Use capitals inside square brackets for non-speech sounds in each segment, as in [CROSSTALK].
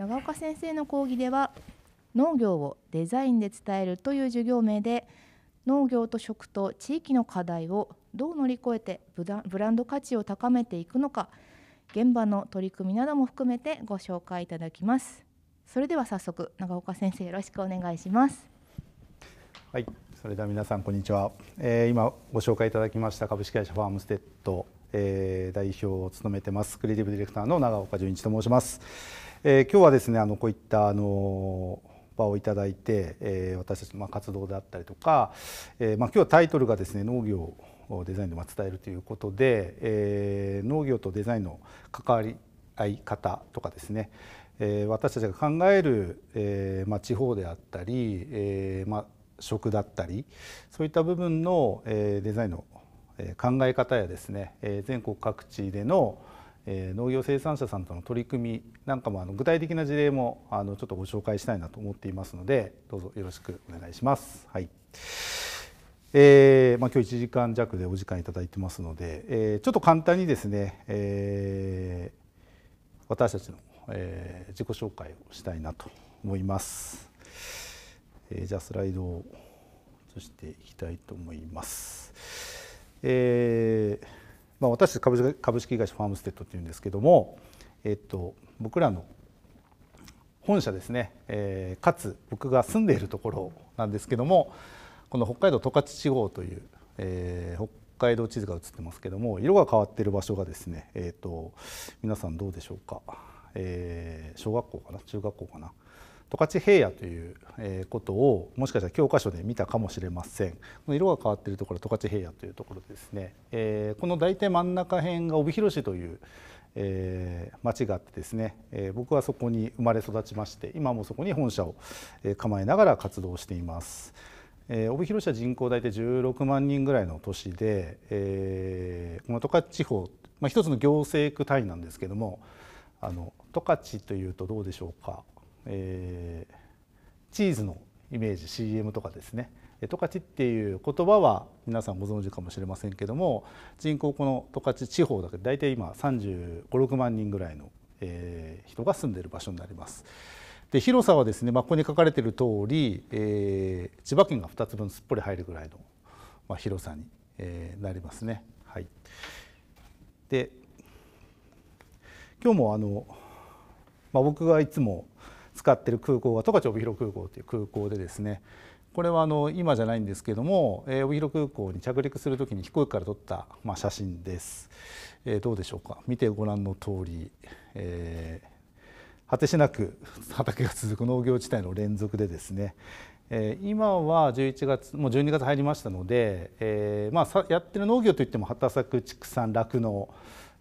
長岡先生の講義では農業をデザインで伝えるという授業名で農業と食と地域の課題をどう乗り越えてブランド価値を高めていくのか現場の取り組みなども含めてご紹介いただきますそれでは早速長岡先生よろしくお願いしますはいそれでは皆さんこんにちは、えー、今ご紹介いただきました株式会社ファームステッド、えー、代表を務めてますクリエイティブディレクターの長岡純一と申しますえー、今日はですねあのこういったあの場をいただいて、えー、私たちの活動であったりとか、えー、まあ、今日はタイトルがですね農業をデザインで伝えるということで、えー、農業とデザインの関わり合い方とかですね、えー、私たちが考える、えーまあ、地方であったり、えーまあ、食だったりそういった部分の、えー、デザインの考え方やですね、えー、全国各地での、え農業生産者さんとの取り組みなんかもあの具体的な事例もあのちょっとご紹介したいなと思っていますのでどうぞよろしくお願いします。はいえーまあ、今日1時間弱でお時間いただいてますので、えー、ちょっと簡単にですね、えー、私たちの、えー、自己紹介をしたいなと思います。えー、じゃあスライドを移していきたいと思います。えーまあ、私株式株式会社ファームステッドっていうんですけども、えっと、僕らの本社ですね、えー、かつ僕が住んでいるところなんですけどもこの北海道十勝地方という、えー、北海道地図が映ってますけども色が変わってる場所がですね、えーと、と皆さんどうでしょうか、えー、小学校かな中学校かな十勝平野ということをもしかしたら教科書で見たかもしれませんこの色が変わっているところ十勝平野というところですね、えー、この大体真ん中辺が帯広市という、えー、町があってですね、えー、僕はそこに生まれ育ちまして今もそこに本社を構えながら活動しています。えー、帯広市は人口大体16万人ぐらいの都市で、えー、この十勝地方、まあ、一つの行政区単位なんですけどもあの十勝というとどうでしょうかえー、チーズのイメージ CM とかですね十勝っていう言葉は皆さんご存知かもしれませんけども人口この十勝地方だけで大体今3 5 6万人ぐらいの、えー、人が住んでる場所になります。で広さはですね、まあ、ここに書かれている通り、えー、千葉県が2つ分すっぽり入るぐらいの、まあ、広さに、えー、なりますね。はい、で今日もあの、まあ、僕がいつも使っている空港が十勝帯広空港という空港でですねこれはあの今じゃないんですけども、えー、帯広空港に着陸するときに飛行機から撮った、まあ、写真です、えー、どうでしょうか見てご覧の通り、えー、果てしなく畑が続く農業地帯の連続でですね、えー、今は11月もう12月入りましたので、えーまあ、さやってる農業といっても畑作畜産酪農、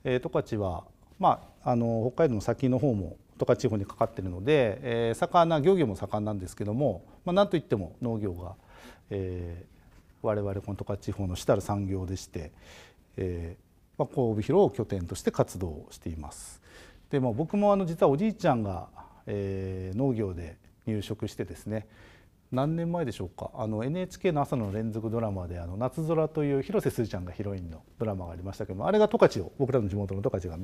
えー、十勝は、まあ、あの北海道の先の方も十勝地方にかかってるので、えー、魚漁業も盛んなんですけども、まあ、なんといっても農業が、えー、我々この十勝地方の主たる産業でして、えーまあ、神戸広を拠点として活動しています。でも僕もあの実はおじいちゃんが、えー、農業で入職してですね何年前でしょうかあの NHK の朝の連続ドラマで「あの夏空」という広瀬すずちゃんがヒロインのドラマがありましたけどもあれが十勝を僕らの地元の十勝が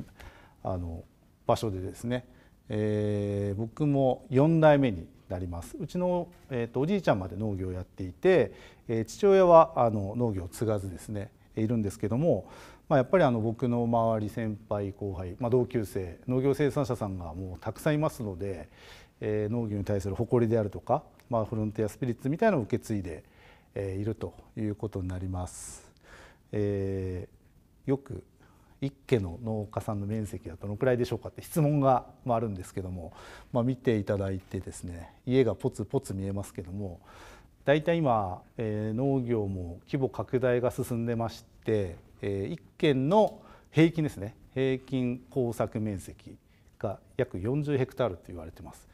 あの場所でですねえー、僕も4代目になりますうちの、えーと、おじいちゃんまで農業をやっていて、えー、父親はあの農業を継がずですねいるんですけども、まあ、やっぱりあの僕の周り先輩後輩、まあ、同級生農業生産者さんがもうたくさんいますので、えー、農業に対する誇りであるとか、まあ、フロンティアスピリッツみたいなのを受け継いで、えー、いるということになります。えー、よく1家の農家さんの面積はどのくらいでしょうかって質問があるんですけども、まあ、見ていただいてですね家がポツポツ見えますけどもだいたい今、えー、農業も規模拡大が進んでまして、えー、1軒の平均ですね平均耕作面積が約40ヘクタールと言われてます。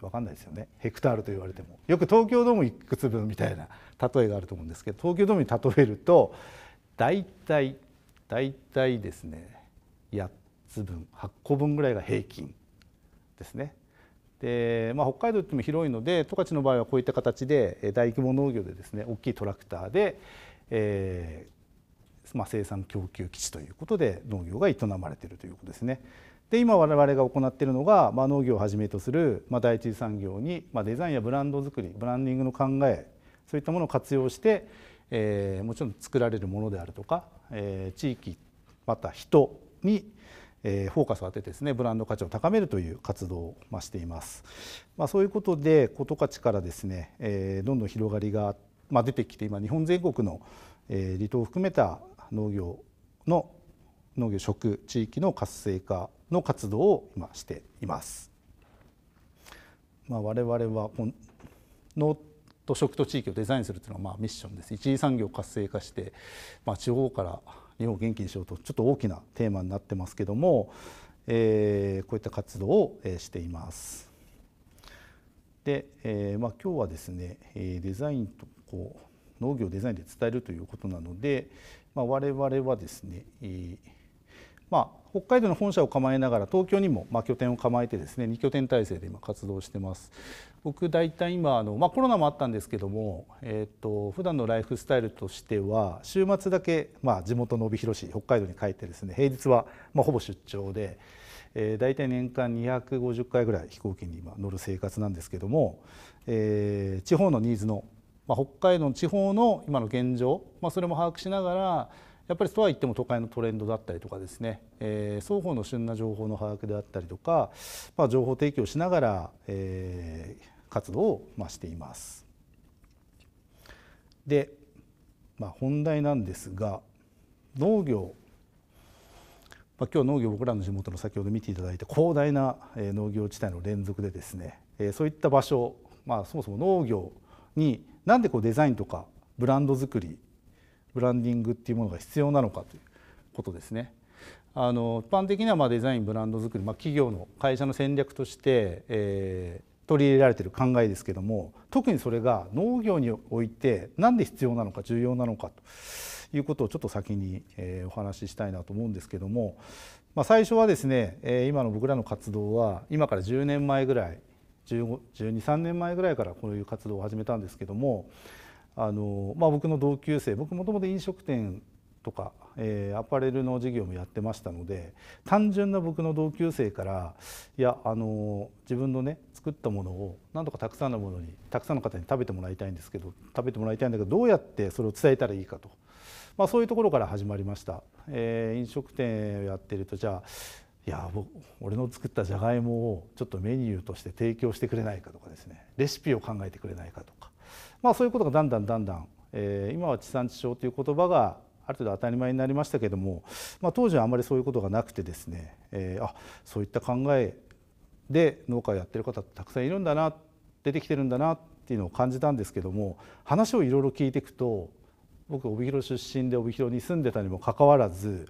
わかんないですよねヘクタールと言われてもよく東京ドームいくつ分みたいな例えがあると思うんですけど東京ドームに例えるとだいたい大体ですね8つ分8個分ぐらいが平均ですね。でまあ、北海道っても広いので十勝の場合はこういった形で大規模農業でですね大きいトラクターで、えーまあ、生産供給基地ということで農業が営まれているということですね。で今我々が行っているのが、まあ、農業をはじめとする、まあ、第一次産業に、まあ、デザインやブランド作りブランディングの考えそういったものを活用してえー、もちろん作られるものであるとか、えー、地域また人に、えー、フォーカスを当ててですねブランド価値を高めるという活動を、まあ、しています、まあ、そういうことでこと価値からですね、えー、どんどん広がりが、まあ、出てきて今日本全国の、えー、離島を含めた農業の農業食地域の活性化の活動を今しています。まあ、我々はのと食と地域をデザインするというのはまあミッションです一次産業を活性化して、まあ、地方から日本を元気にしようとちょっと大きなテーマになってますけども、えー、こういった活動をしています。で、えーまあ、今日はですねデザインとこう農業をデザインで伝えるということなので、まあ、我々はですね、えーまあ、北海道の本社を構えながら東京にもま拠点を構えてですね2拠点体制で今活動してます。僕大体今あの、まあ、コロナもあったんですけども、えーと、普段のライフスタイルとしては週末だけ、まあ、地元の帯広市北海道に帰ってですね平日は、まほぼ出張で、えー、大体年間250回ぐらい飛行機に今乗る生活なんですけども、えー、地方のニーズの、まあ、北海道の地方の今の現状、まそれも把握しながらやっぱりとはいっても都会のトレンドだったりとかですね、えー、双方の旬な情報の把握であったりとか、まあ、情報提供しながら、えー、活動を、まあ、しています。で、まあ、本題なんですが農業、まあ、今日農業僕らの地元の先ほど見ていただいた広大な農業地帯の連続でですね、えー、そういった場所、まあ、そもそも農業になんでこうデザインとかブランド作りブランディングっていうものが必要なのかということですね。あの一般的にはまデザインブランド作り、まあ、企業の会社の戦略として、えー、取り入れられてる考えですけども特にそれが農業において何で必要なのか重要なのかということをちょっと先に、えー、お話ししたいなと思うんですけども、まあ、最初はですね、えー、今の僕らの活動は今から10年前ぐらい1 2 3年前ぐらいからこういう活動を始めたんですけどもあの、まあ、僕の同級生僕もともと飲食店とか、えー、アパレルの事業もやってましたので単純な僕の同級生からいやあの自分のね作ったものをなんとかたくさんのものにたくさんの方に食べてもらいたいんですけど食べてもらいたいんだけどどうやってそれを伝えたらいいかと、まあ、そういうところから始まりました。えー、飲食店をやってるとじゃあいや俺の作ったじゃがいもをちょっとメニューとして提供してくれないかとかですねレシピを考えてくれないかとかまあ、そういうことがだんだんだんだん、えー、今は地産地消という言葉がある程度当たり前になりましたけども、まあ、当時はあまりそういうことがなくてですね、えー、あそういった考えで農家をやってる方ってたくさんいるんだな出てきてるんだなっていうのを感じたんですけども話をいろいろ聞いていくと僕帯広出身で帯広に住んでたにもかかわらず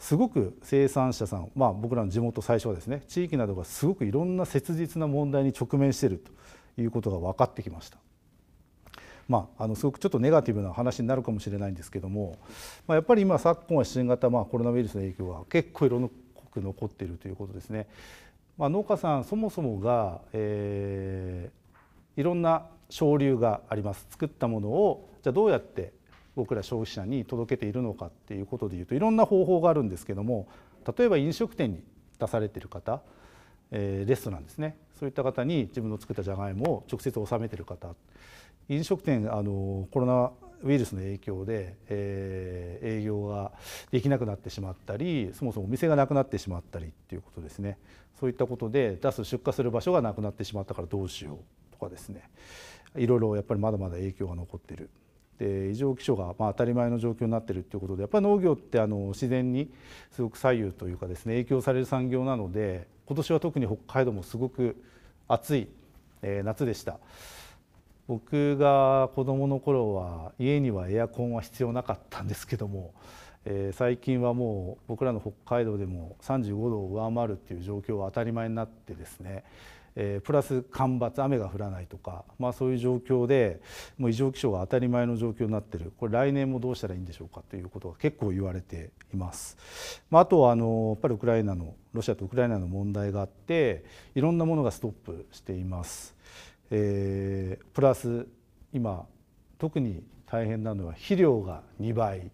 すごく生産者さん、まあ、僕らの地元最初はですね地域などがすごくいろんな切実な問題に直面しているということが分かってきました。まあ、あのすごくちょっとネガティブな話になるかもしれないんですけども、まあ、やっぱり今昨今は新型、まあ、コロナウイルスの影響が結構いろんなく残っているということですね。まあ、農家さんそもそもが、えー、いろんな昇流があります作ったものをじゃあどうやって僕ら消費者に届けているのかっていうことでいうといろんな方法があるんですけども例えば飲食店に出されてる方えレストランですねそういった方に自分の作ったじゃがいもを直接納めてる方飲食店あのコロナウイルスの影響で、えー、営業ができなくなってしまったりそもそもお店がなくなってしまったりっていうことですねそういったことで出す出荷する場所がなくなってしまったからどうしようとかですねいろいろやっぱりまだまだ影響が残ってる。で異常気象がまあ当たり前の状況になってるっていうことでやっぱり農業ってあの自然にすごく左右というかですね影響される産業なので今年は特に北海道もすごく暑い、えー、夏でした。僕が子どもの頃は家にはエアコンは必要なかったんですけども、えー、最近はもう僕らの北海道でも35度を上回るっていう状況は当たり前になってですね、えー、プラス干ばつ雨が降らないとか、まあ、そういう状況でもう異常気象が当たり前の状況になってるこれ来年もどうしたらいいんでしょうかということが結構言われています。まあ、あとはあのやっぱりウクライナのロシアとウクライナの問題があっていろんなものがストップしています。えー、プラス今特に大変なのは肥料が2倍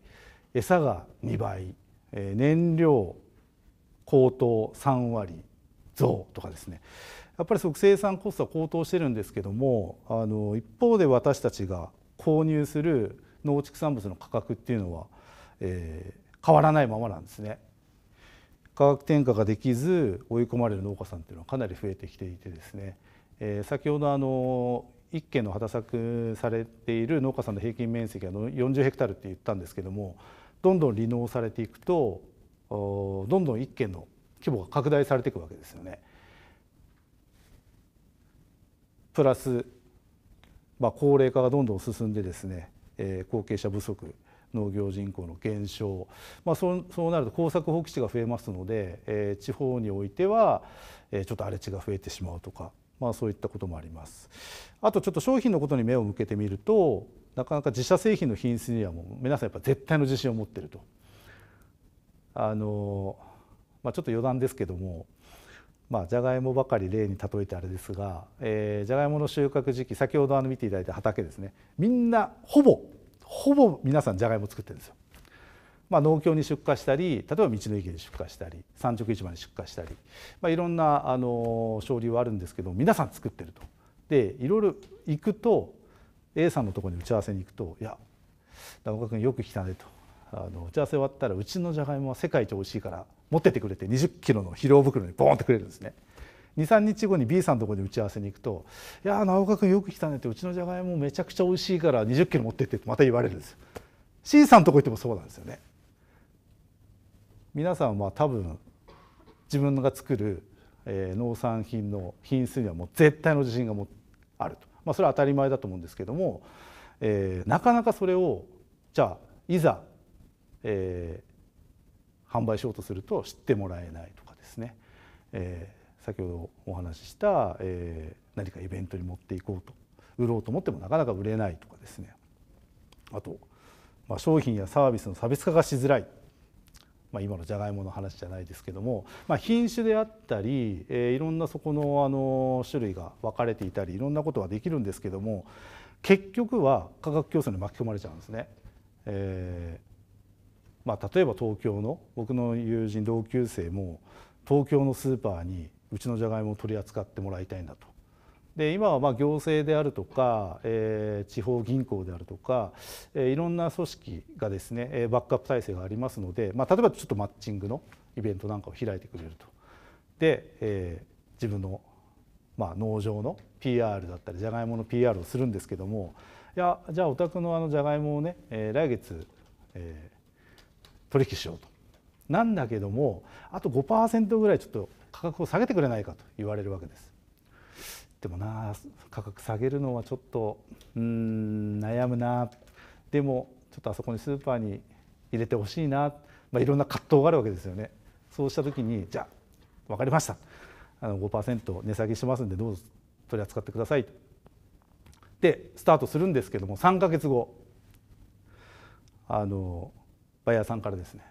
餌が2倍、えー、燃料高騰3割増とかですねやっぱりすごく生産コストは高騰してるんですけどもあの一方で私たちが購入する農畜産物の価格っていうのは、えー、変わらないままなんですね。価格転嫁ができず追い込まれる農家さんっていうのはかなり増えてきていてですねえー、先ほどあの1軒の畑作されている農家さんの平均面積は40ヘクタールって言ったんですけどもどんどん離農されていくとどんどん一軒の規模が拡大されていくわけですよね。プラス、まあ、高齢化がどんどん進んでですね、えー、後継者不足農業人口の減少、まあ、そうそうなると耕作放棄地が増えますので、えー、地方においては、えー、ちょっと荒れ地が増えてしまうとかまあ、そういったこともありますあとちょっと商品のことに目を向けてみるとなかなか自社製品の品質にはもう皆さんやっぱ絶対の自信を持ってるとあの、まあ、ちょっと余談ですけどもまあ、じゃがいもばかり例に例えてあれですが、えー、じゃがいもの収穫時期先ほどあの見ていただいた畑ですねみんなほぼほぼ皆さんじゃがいも作ってるんですよまあ、農協に出荷したり例えば道の駅に出荷したり産直市場に出荷したり、まあ、いろんなあの省流はあるんですけど皆さん作ってると。でいろいろ行くと A さんのところに打ち合わせに行くと「いや長岡君よく来たね」と。あの打ち合わせ終わったらうちのじゃがいもは世界一美味しいから持ってってくれて2 0キロの肥料袋にボーンってくれるんですね23日後に B さんのところに打ち合わせに行くと「いや直岡君よく来たね」って「うちのじゃがいもめちゃくちゃ美味しいから2 0キロ持ってって」また言われるんですよ C さんのとこ行ってもそうなんですよね皆さんは多分自分が作る農産品の品質にはもう絶対の自信があると、まあ、それは当たり前だと思うんですけども、えー、なかなかそれをじゃあいざ、えー、販売しようとすると知ってもらえないとかですね、えー、先ほどお話しした、えー、何かイベントに持っていこうと売ろうと思ってもなかなか売れないとかですねあと、まあ、商品やサービスの差別化がしづらいまあ、今のじゃがいもの話じゃないですけども、まあ、品種であったり、えー、いろんなそこのあの種類が分かれていたりいろんなことはできるんですけども結局は価格競争に巻き込まれちゃうんですね。えーまあ、例えば東京の僕の友人同級生も東京のスーパーにうちのじゃがいもを取り扱ってもらいたいんだとで今はま行政であるとか、えー、地方銀行であるとか、えー、いろんな組織がですね、えバックアップ体制がありますので、まあ、例えばちょっとマッチングのイベントなんかを開いてくれると。で、えー、自分の、まあ、農場の PR だったりじゃがいもの PR をするんですけどもいやじゃあお宅のあのじゃがいもをね、えー、来月、えー、取引しようと。なんだけどもあと5%ぐらいちょっと価格を下げてくれないかと言われるわけです。でもな価格下げるのはちょっとうん悩むなでもちょっとあそこにスーパーに入れてほしいな、まあ、いろんな葛藤があるわけですよねそうした時にじゃあ分かりましたあの5%値下げしますんでどうぞ取り扱ってくださいでスタートするんですけども3か月後あのバイヤーさんからですね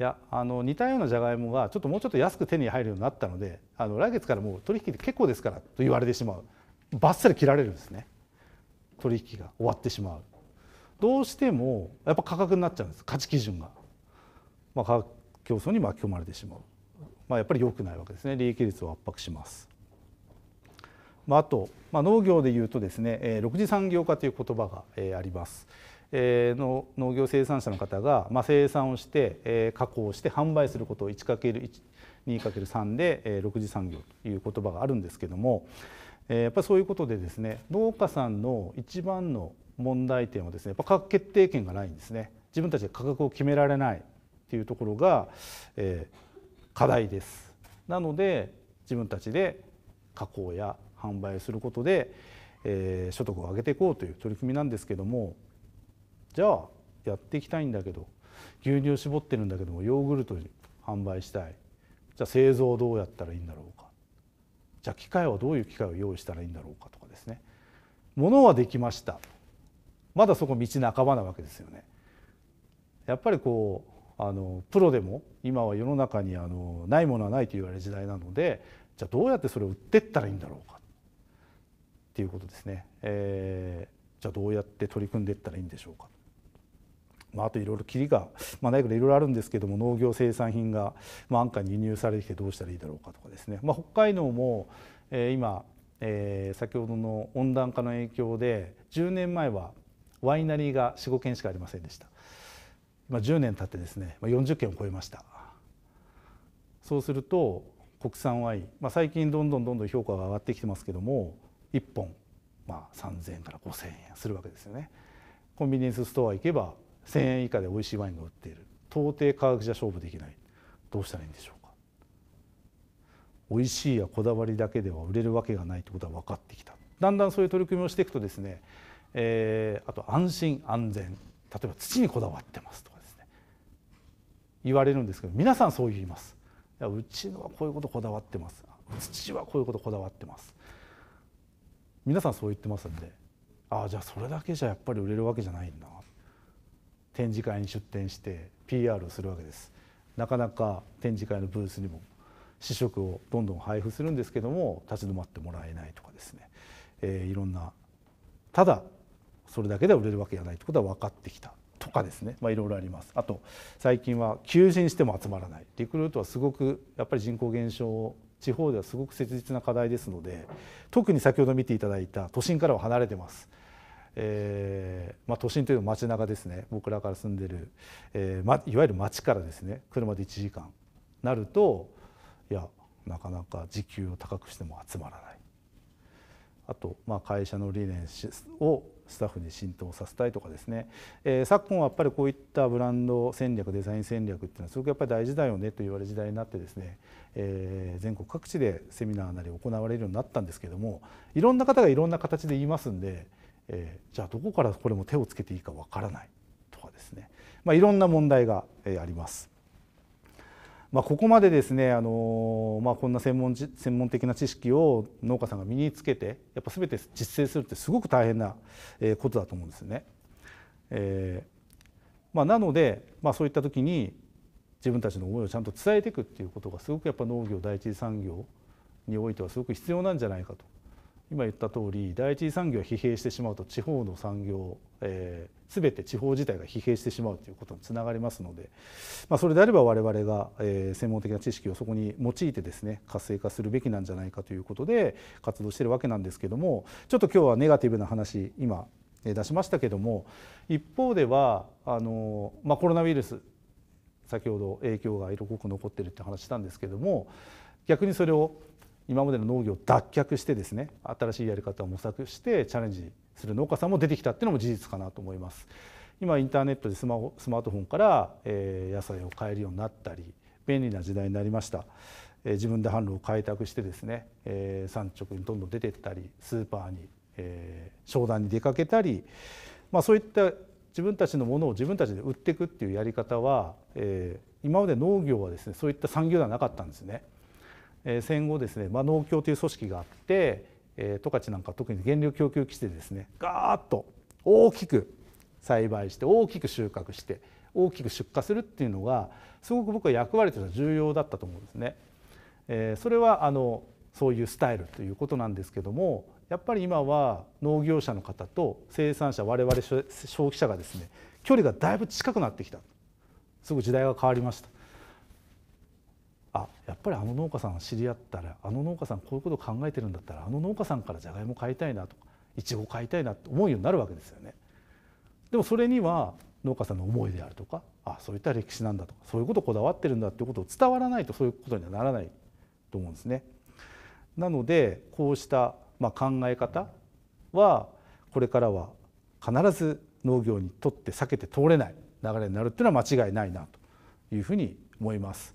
いやあの似たようなじゃがいもがちょっともうちょっと安く手に入るようになったのであの来月からもう取引で結構ですからと言われてしまうばっさり切られるんですね取引が終わってしまうどうしてもやっぱ価格になっちゃうんです価値基準が、まあ、価格競争に巻き込まれてしまう、まあ、やっぱり良くないわけですね利益率を圧迫します、まあ、あと、まあ、農業でいうとですね6次産業化という言葉があります。の農業生産者の方が、ま生産をして、え加工して販売することを 1×2×3 で、え6次産業という言葉があるんですけども、えやっぱりそういうことでですね農家さんの一番の問題点はですねやっぱ価格決定権がないんですね自分たちで価格を決められないっていうところが、え課題です。なので自分たちで加工や販売することで、えー、所得を上げていこうという取り組みなんですけどもじゃあやっていきたいんだけど牛乳絞ってるんだけどもヨーグルトに販売したいじゃあ製造どうやったらいいんだろうかじゃあ機械はどういう機械を用意したらいいんだろうかとかですねものはできましたまだそこ道半ばなわけですよね。やっぱりこうあのプロでも今は世の中にあのないものはないと言われる時代なのでじゃあどうやってそれを売ってったらいいんだろうかっていうことですね、えー、じゃあどうやって取り組んでいったらいいんでしょうかまあ、あといろいろ切りが、まあ、ないからいろいろあるんですけども農業生産品が、まあ、安価に輸入されてきてどうしたらいいだろうかとかですね、まあ、北海道も、えー、今、えー、先ほどの温暖化の影響で10年前はワイナリーが45軒しかありませんでした、まあ、10年経ってですね、まあ、40軒を超えましたそうすると国産ワイン、まあ、最近どんどんどんどん評価が上がってきてますけども1本、まあ、3,000円から5,000円するわけですよね。コンビニエンスストア行けば1,000円以下で美味しいワインが売っている到底価格じゃ勝負できないどうしたらいいんでしょうか美味しいやこだわりだけでは売れるわけがないということは分かってきただんだんそういう取り組みをしていくとですね、えー、あと安心安全例えば土にこだわってますとかですね言われるんですけど皆さんそう言いますいやうちのはこういうことこだわってます土はこういうことこだわってます皆さんそう言ってますんでああじゃあそれだけじゃやっぱり売れるわけじゃないんだな展示会に出展して PR をするわけですなかなか展示会のブースにも試食をどんどん配布するんですけども立ち止まってもらえないとかですね、えー、いろんなただそれだけで売れるわけじゃないってことは分かってきたとかですね、まあ、いろいろありますあと最近は求人しても集まらないリクルートはすごくやっぱり人口減少地方ではすごく切実な課題ですので特に先ほど見ていただいた都心からは離れてます。えーまあ、都心というの街中ですね僕らから住んでる、えーま、いわゆる街からですね車で1時間なるといやなかなか時給を高くしても集まらないあと、まあ、会社の理念をスタッフに浸透させたいとかですね、えー、昨今はやっぱりこういったブランド戦略デザイン戦略っていうのはすごくやっぱり大事だよねと言われる時代になってですね、えー、全国各地でセミナーなり行われるようになったんですけどもいろんな方がいろんな形で言いますんで。えー、じゃあどこからこれも手をつけていいかわからないとかですね、まあ、いろんな問題が、えー、あります。まあ、ここまでですね、あのまあ、こんな専門専門的な知識を農家さんが身につけてやっぱ全て実践するってすごく大変なことだと思うんですね。えーまあ、なので、まあ、そういった時に自分たちの思いをちゃんと伝えていくっていうことがすごくやっぱ農業第一次産業においてはすごく必要なんじゃないかと今言った通り第一次産業が疲弊してしまうと地方の産業、えー、全て地方自体が疲弊してしまうということにつながりますので、まあ、それであれば我々が、えー、専門的な知識をそこに用いてですね活性化するべきなんじゃないかということで活動してるわけなんですけどもちょっと今日はネガティブな話今出しましたけども一方ではあの、まあ、コロナウイルス先ほど影響が色濃く残ってるって話したんですけども逆にそれを今までの農業を脱却してですね新しいやり方を模索してチャレンジする農家さんも出てきたっていうのも事実かなと思います。今インターネットでスマホスマートフォンから、え野菜を買えるようになったり便利な時代になりました、え自分で販路を開拓してですね、え産直にどんどん出てったりスーパーに、え商談に出かけたり、まあ、そういった自分たちのものを自分たちで売っていくっていうやり方は、え今まで農業はですねそういった産業ではなかったんですね。え戦後ですね、まあ、農協という組織があって、え十勝なんか特に原料供給基地でですねガーッと大きく栽培して大きく収穫して大きく出荷するっていうのがすごく僕は役割としては重要だったと思うんですね。えそれはあのそういうスタイルということなんですけどもやっぱり今は農業者の方と生産者我々消費者がですね距離がだいぶ近くなってきたすぐ時代が変わりました。あやっぱりあの農家さん知り合ったらあの農家さんこういうこと考えてるんだったらあの農家さんからじゃがいも買いたいなとかいちご買いたいなって思うようになるわけですよね。でもそれには農家さんの思いであるとかあそういった歴史なんだとかそういうことこだわってるんだっていうことを伝わらないとそういうことにはならないと思うんですね。なのでこうした、まあ、考え方はこれからは必ず農業にとって避けて通れない流れになるっていうのは間違いないなというふうに思います。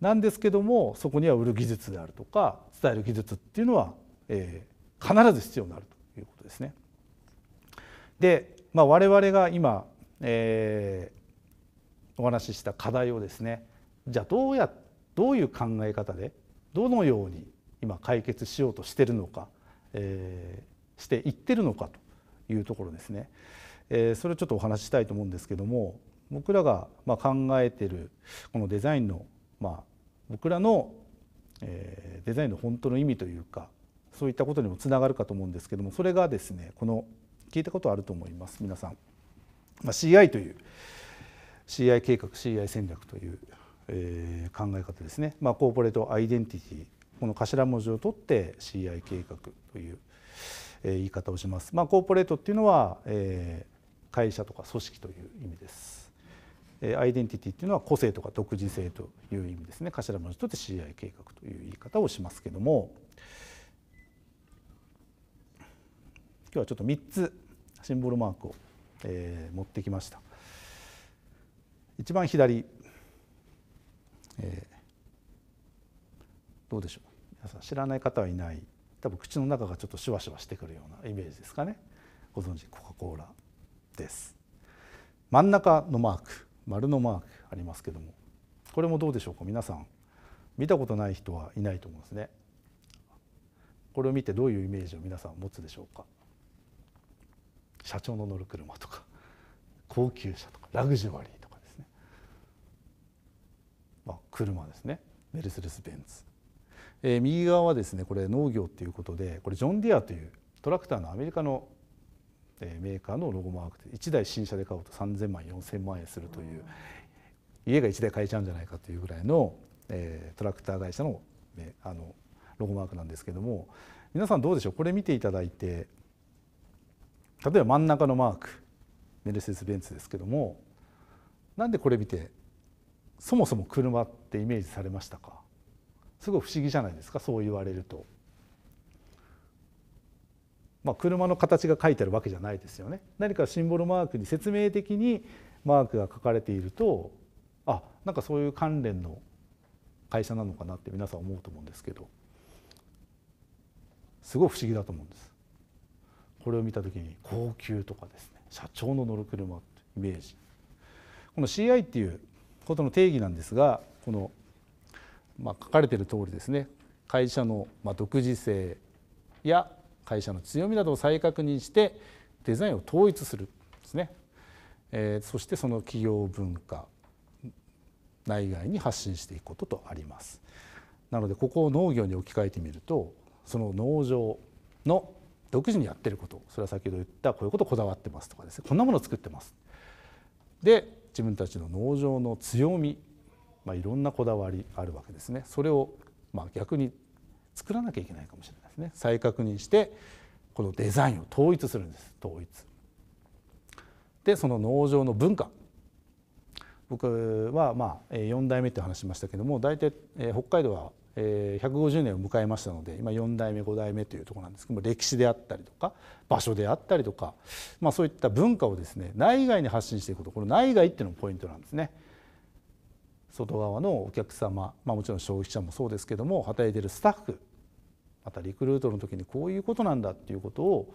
なんですけどもそこには売る技術であるとか伝える技術っていうのは、えー、必ず必要になるということですね。で、まあ、我々が今、えー、お話しした課題をですねじゃあどうやどういう考え方でどのように今解決しようとしてるのか、えー、していってるのかというところですね、えー、それをちょっとお話ししたいと思うんですけども僕らがまあ考えているこのデザインのまあ、僕らの、えー、デザインの本当の意味というかそういったことにもつながるかと思うんですけどもそれがですねこの聞いたことあると思います皆さん、まあ、CI という CI 計画 CI 戦略という、えー、考え方ですね、まあ、コーポレートアイデンティティこの頭文字を取って CI 計画という、えー、言い方をします。まあ、コーポレートっていうのは、えー、会社とか組織という意味です。アイデンティティっていうのは個性とか独自性という意味ですね頭文字とって CI 計画という言い方をしますけども今日はちょっと3つシンボルマークを、えー、持ってきました一番左、えー、どうでしょう皆さん知らない方はいない多分口の中がちょっとシュワシュワしてくるようなイメージですかねご存知コカ・コーラです真ん中のマーク丸のマークありますけどもこれもどうでしょうか皆さん見たことない人はいないと思うんですね。これを見てどういうイメージを皆さん持つでしょうか社長の乗る車とか高級車とかラグジュアリーとかですね、まあ、車ですねメルセデス・ベンツ、えー、右側はですねこれ農業っていうことでこれジョン・ディアというトラクターのアメリカのメーカーのロゴマークで1台新車で買うと3,000万4,000万円するという家が1台買えちゃうんじゃないかというぐらいのトラクター会社のあのロゴマークなんですけども皆さんどうでしょうこれ見ていただいて例えば真ん中のマークメルセデス・ベンツですけどもなんでこれ見てそもそも車ってイメージされましたかすごい不思議じゃないですかそう言われると。まあ、車の形が書いてあるわけじゃないですよね何かシンボルマークに説明的にマークが書かれているとあなんかそういう関連の会社なのかなって皆さん思うと思うんですけどすごい不思議だと思うんですこれを見た時に高級とかですね社長の乗る車ってイメージこの CI っていうことの定義なんですがこの、まあ、書かれてる通りですね会社の独自性や会社の強みなどを再確認してデザインを統一するですね、えー、そしてその企業文化内外に発信していくこととありますなのでここを農業に置き換えてみるとその農場の独自にやってることそれは先ほど言ったこういうことこだわってますとかですねこんなものを作ってますで自分たちの農場の強み、まあ、いろんなこだわりあるわけですねそれをまあ逆に作らなきゃいけないかもしれないですね再確認してこのデザインを統一するんです統一でその農場の文化僕はまあ4代目って話しましたけども大体北海道は150年を迎えましたので今4代目5代目というところなんですけども歴史であったりとか場所であったりとか、まあ、そういった文化をですね内外に発信していくことこの内外っていうのもポイントなんですね。外側のお客様、まあ、もちろん消費者もそうですけども働いてるスタッフまたリクルートの時にこういうことなんだっていうことを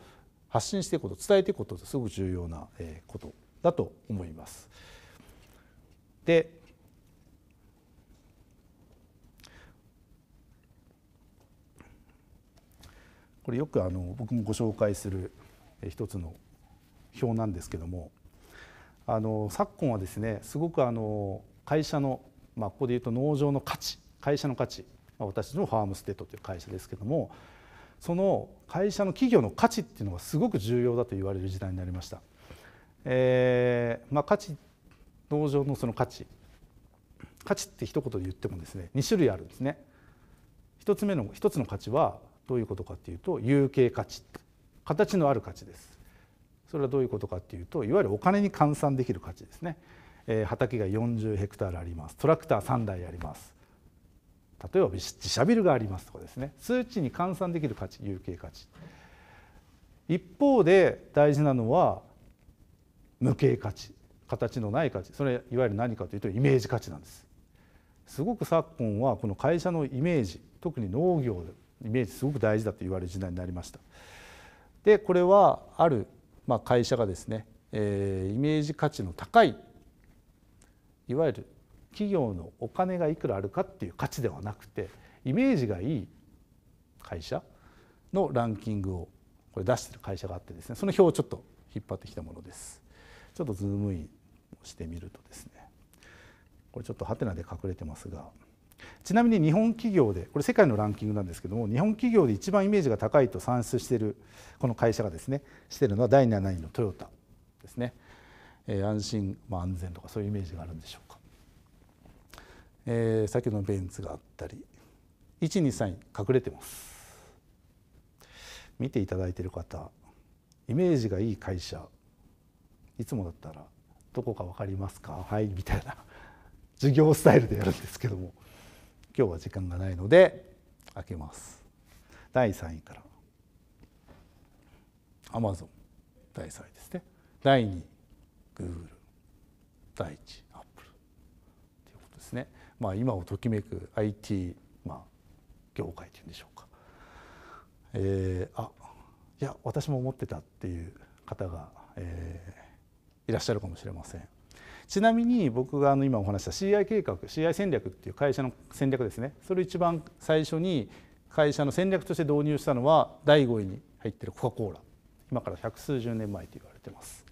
発信していくこと伝えていくことってすごく重要なことだと思います。でこれよくあの僕もご紹介する一つの表なんですけどもあの昨今はですねすごくあの会社の、まあ、ここで言うと農場の価値会社の価値私のファームステッドという会社ですけどもその会社の企業の価値っていうのがすごく重要だと言われる時代になりました。えーまあ、価値農場のその価値価値って一言で言ってもですね2種類あるんですね。一つ目の一つの価値はどういうことかっていうと有形価値形のある価値です。それはどういうことかっていうといわゆるお金に換算できる価値ですね。えー、畑が40ヘクタールありますトラクター3台あります例えば自社ビルがありますとかですね数値に換算できる価値有形価値一方で大事なのは無形価値形のない価値それいわゆる何かというとイメージ価値なんですすごく昨今はこの会社のイメージ特に農業イメージすごく大事だと言われる時代になりましたでこれはある、まあ、会社がですね、えー、イメージ価値の高いいわゆる企業のお金がいくらあるかっていう価値ではなくてイメージがいい会社のランキングをこれ出してる会社があってですねその表をちょっと引っ張ってきたものですちょっとズームインしてみるとですねこれちょっとハテナで隠れてますがちなみに日本企業でこれ世界のランキングなんですけども日本企業で一番イメージが高いと算出しているこの会社がですねしてるのは第7位のトヨタですね、えー、安心、まあ、安全とかそういうイメージがあるんでしょうか。えー、先のベンツがあったり123隠れてます見ていただいている方イメージがいい会社いつもだったらどこか分かりますかはいみたいな授業スタイルでやるんですけども今日は時間がないので開けます第3位からアマゾン第3位ですね第2位グーグル第1位アップルということですね。まあ、今をときめく IT、まあ、業界というんでしょうか、えー、あいや私も思ってたっていう方が、えー、いらっしゃるかもしれません。ちなみに僕があの今お話した CI 計画 CI 戦略っていう会社の戦略ですねそれ一番最初に会社の戦略として導入したのは第5位に入ってるコカ・コーラ今から百数十年前と言われてます。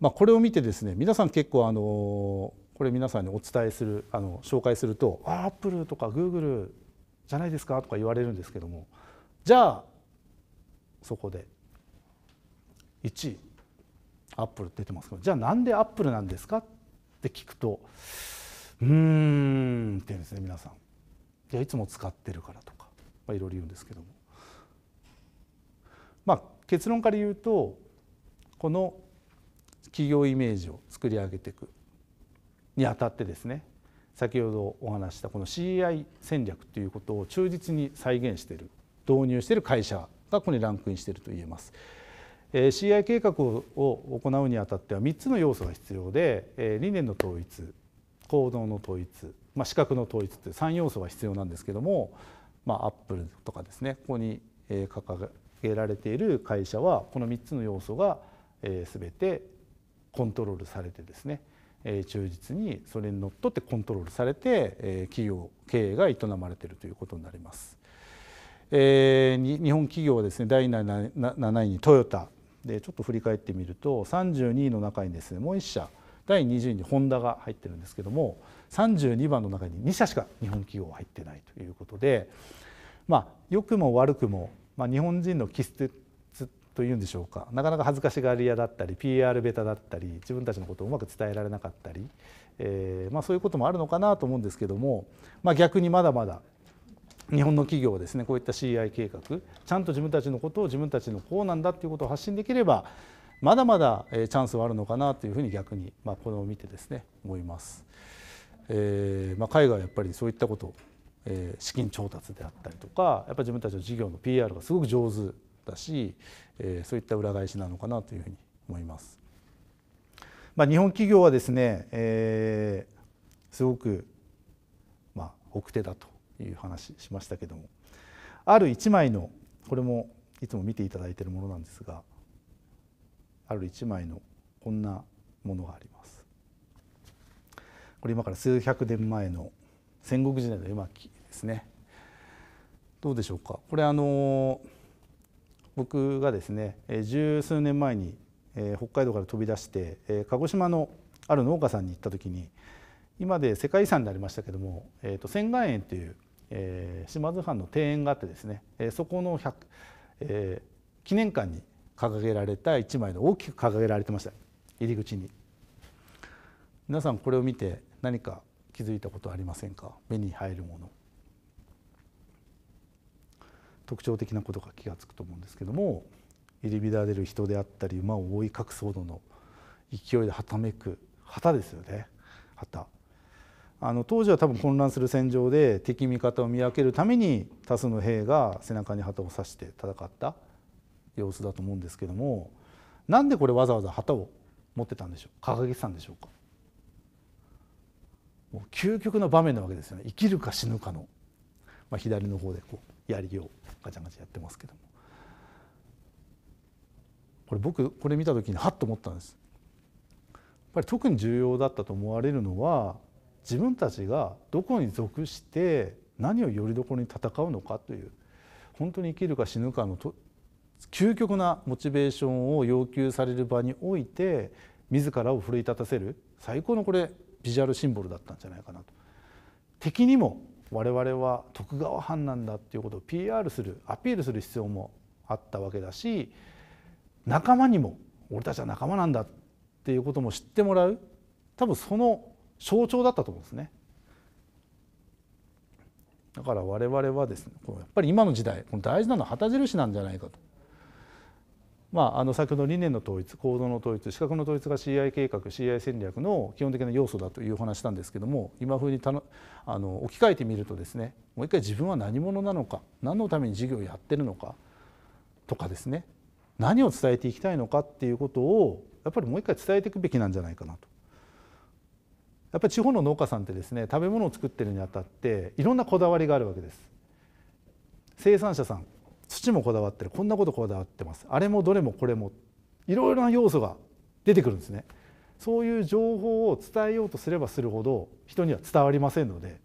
まあ、これを見てですね皆さん結構あのこれ皆さんにお伝えするあの紹介すると「アップルとかグーグルじゃないですか」とか言われるんですけどもじゃあそこで1位アップル出てますけどじゃあなんでアップルなんですかって聞くとうーんって言うんですね皆さん。いやいつも使ってるからとか、まあ、いろいろ言うんですけども。まあ、結論から言うとこの企業イメージを作り上げていくにあたってですね先ほどお話したこの c i 戦略ということを忠実に再現している導入している会社がここにランクインしていると言えます。CI 計画を行うにあたっては3つの要素が必要で理念の統一行動の統一、まあ、資格の統一という3要素が必要なんですけども、まあ、アップルとかですねここに掲げられている会社はこの3つの要素が全てコントロールされてですね忠実にそれにのっとってコントロールされて企業経営が営まれているということになります。えー、日本企業はですね第7位にトヨタでちょっと振り返ってみると32位の中にですねもう1社第20位にホンダが入ってるんですけども32番の中に2社しか日本企業は入ってないということでまあ良くも悪くも、まあ、日本人の気質というんでしょうかなかなか恥ずかしがり屋だったり PR ベタだったり自分たちのことをうまく伝えられなかったり、えーまあ、そういうこともあるのかなと思うんですけども、まあ、逆にまだまだ日本の企業はですねこういった CI 計画ちゃんと自分たちのことを自分たちのこうなんだっていうことを発信できればまだまだチャンスはあるのかなというふうに逆に、まあ、これを見てですね思います。えーまあ、海外はやっぱりそういったこと、えー、資金調達であったりとかやっぱり自分たちの事業の PR がすごく上手ったし、えー、そういった裏返しなのかなというふうに思います。まあ、日本企業はですね、えー、すごく、まあ、奥手だという話しましたけどもある一枚のこれもいつも見ていただいているものなんですがある一枚のこんなものがあります。これ今から数百年前の戦国時代の絵巻ですね。どうでしょうかこれあの僕がですね十数年前に北海道から飛び出して鹿児島のある農家さんに行った時に今で世界遺産になりましたけども、えー、と仙岩園という、えー、島津藩の庭園があってですね、えー、そこのえー、記念館に掲げられた一枚の大きく掲げられてました入り口に皆さんこれを見て何か気づいたことありませんか目に入るもの特徴的なことが気が付くと思うんですけども入り乱れる人であったり馬を覆い隠すほどの勢いではためく旗ですよね旗あの当時は多分混乱する戦場で敵味方を見分けるために多数の兵が背中に旗を刺して戦った様子だと思うんですけどもなんでこれわざわざ旗を持ってたんでしょう掲げてたんでしょうかもう究極の場面なわけですよね生きるか死ぬかの、まあ、左の方でこう槍をガチャガチャやってますけどもこれ僕これ見た時にハッと思ったんです。やっぱり特に重要だったと思われるのは自分たちがどこに属して何をよりどころに戦うのかという本当に生きるか死ぬかのと究極なモチベーションを要求される場において自らを奮い立たせる最高のこれビジュアルシンボルだったんじゃないかなと。敵にも我々は徳川藩なんだっていうことを PR するアピールする必要もあったわけだし仲間にも俺たちは仲間なんだっていうことも知ってもらう多分その象徴だったと思うんですね。だから我々はですねやっぱり今の時代この大事なのは旗印なんじゃないかとまあ、あの先ほど理念の統一行動の統一資格の統一が CI 計画 CI 戦略の基本的な要素だというお話したんですけども今風にたのあの置き換えてみるとですねもう一回自分は何者なのか何のために事業をやってるのかとかですね何を伝えていきたいのかっていうことをやっぱりもう一回伝えていくべきなんじゃないかなと。やっぱり地方の農家さんってですね食べ物を作ってるにあたっていろんなこだわりがあるわけです。生産者さん土もこだわってるこんなことこだわってますあれもどれもこれもいろいろな要素が出てくるんですねそういう情報を伝えようとすればするほど人には伝わりませんので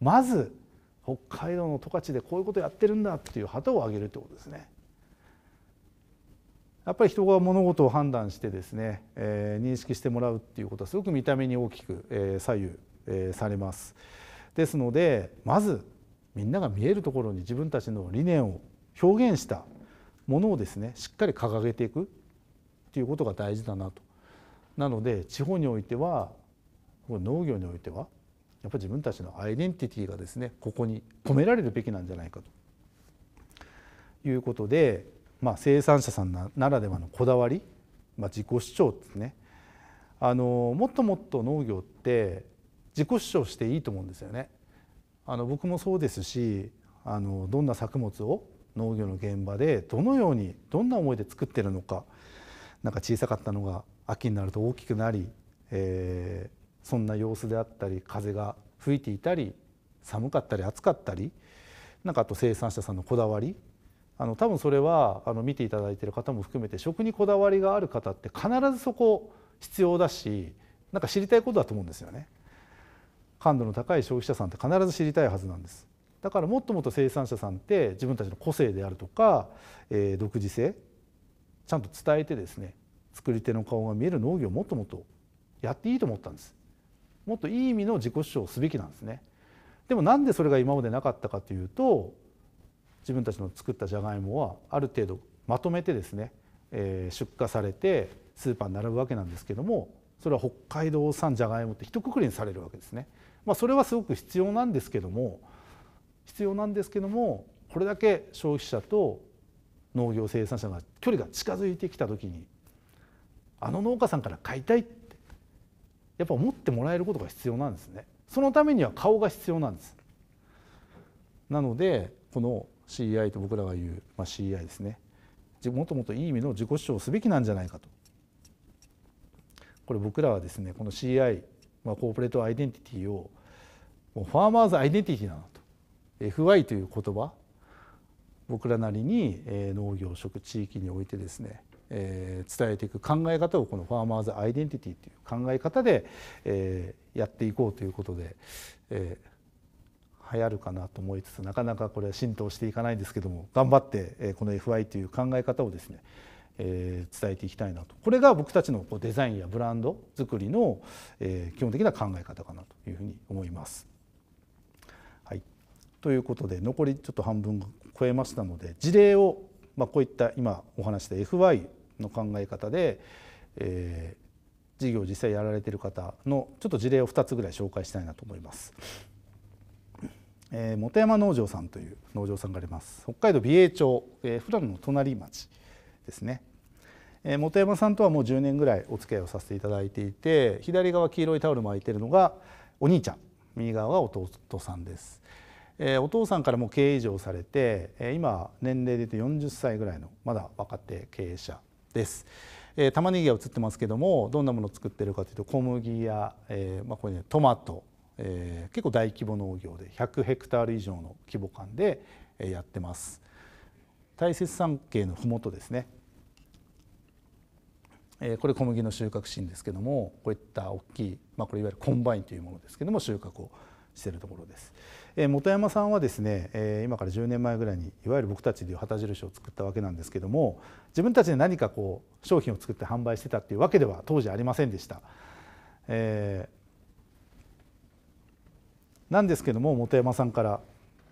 まず北海道の十勝でこういうことやってるんだっていう旗を上げるってことですね。やっぱり人が物事を判断してですね、えー、認識してもらうっていうことはすごく見た目に大きく、えー、左右、えー、されます。ですのでまずみんなが見えるところに自分たちの理念を表現したものをですねしっかり掲げていくっていうことが大事だなと。なので地方においては農業においてはやっぱり自分たちのアイデンティティがですねここに込められるべきなんじゃないかということで、まあ、生産者さんならではのこだわり、まあ、自己主張ですねあのもっともっと農業って自己主張していいと思うんですよね。あの僕もそうですしあのどんな作物を農業の現場でどのようにどんな思いで作ってるのかなんか小さかったのが秋になると大きくなり、えー、そんな様子であったり風が吹いていたり寒かったり暑かったりなんかあと生産者さんのこだわりあの多分それはあの見ていただいてる方も含めて食にこだわりがある方って必ずそこ必要だしなんか知りたいことだと思うんですよね。感度の高い消費者さんって必ず知りたいはずなんです。だからもっともっと生産者さんって自分たちの個性であるとか、えー、独自性ちゃんと伝えてですね作り手の顔が見える農業をもっともっとやっていいと思ったんですもっといい意味の自己主張すべきなんですねでもなんでそれが今までなかったかというと自分たちの作ったじゃがいもはある程度まとめてですね、えー、出荷されてスーパーに並ぶわけなんですけどもそれは北海道産じゃがいもって一括りにされるわけですね、まあ、それはすごく必要なんですけども必要なんですけどもこれだけ消費者と農業生産者が距離が近づいてきた時にあの農家さんから買いたいってやっぱ思ってもらえることが必要なんですねそのためには顔が必要なんですなのでこの CI と僕らが言う、まあ、CI ですねもともといい意味の自己主張すべきなんじゃないかとこれ僕らはですねこの CI、まあ、コーポレートアイデンティティをもファーマーズアイデンティティなの f y という言葉僕らなりに農業食地域においてですね伝えていく考え方をこのファーマーズ・アイデンティティという考え方でやっていこうということで流行るかなと思いつつなかなかこれは浸透していかないんですけども頑張ってこの f y という考え方をですね伝えていきたいなとこれが僕たちのデザインやブランド作りの基本的な考え方かなというふうに思います。ということで残りちょっと半分超えましたので事例を、まあ、こういった今お話した FY の考え方で、えー、事業実際やられてる方のちょっと事例を2つぐらい紹介したいなと思います。えー、本山農場さんという農場さんがあります北海道美瑛町、えー、富良の隣町ですね、えー、本山さんとはもう10年ぐらいお付き合いをさせていただいていて左側黄色いタオル巻いてるのがお兄ちゃん右側は弟さんです。えお父さんからも経営上されて、え今年齢で言うと40歳ぐらいのまだ若手経営者です。え玉ねぎが映ってますけどもどんなものを作ってるかというと小麦や、えまあ、これねトマト、え結構大規模農業で100ヘクタール以上の規模感で、えやってます。大雪山系の麓ですねえこれ小麦の収穫シーンですけどもこういった大きい、まあ、これいわゆるコンバインというものですけども収穫をしているところです。え本山さんはですね、え今から10年前ぐらいにいわゆる僕たちでいう旗印を作ったわけなんですけども自分たちで何かこう商品を作って販売してたっていうわけでは当時ありませんでした。えー、なんですけども本山さんから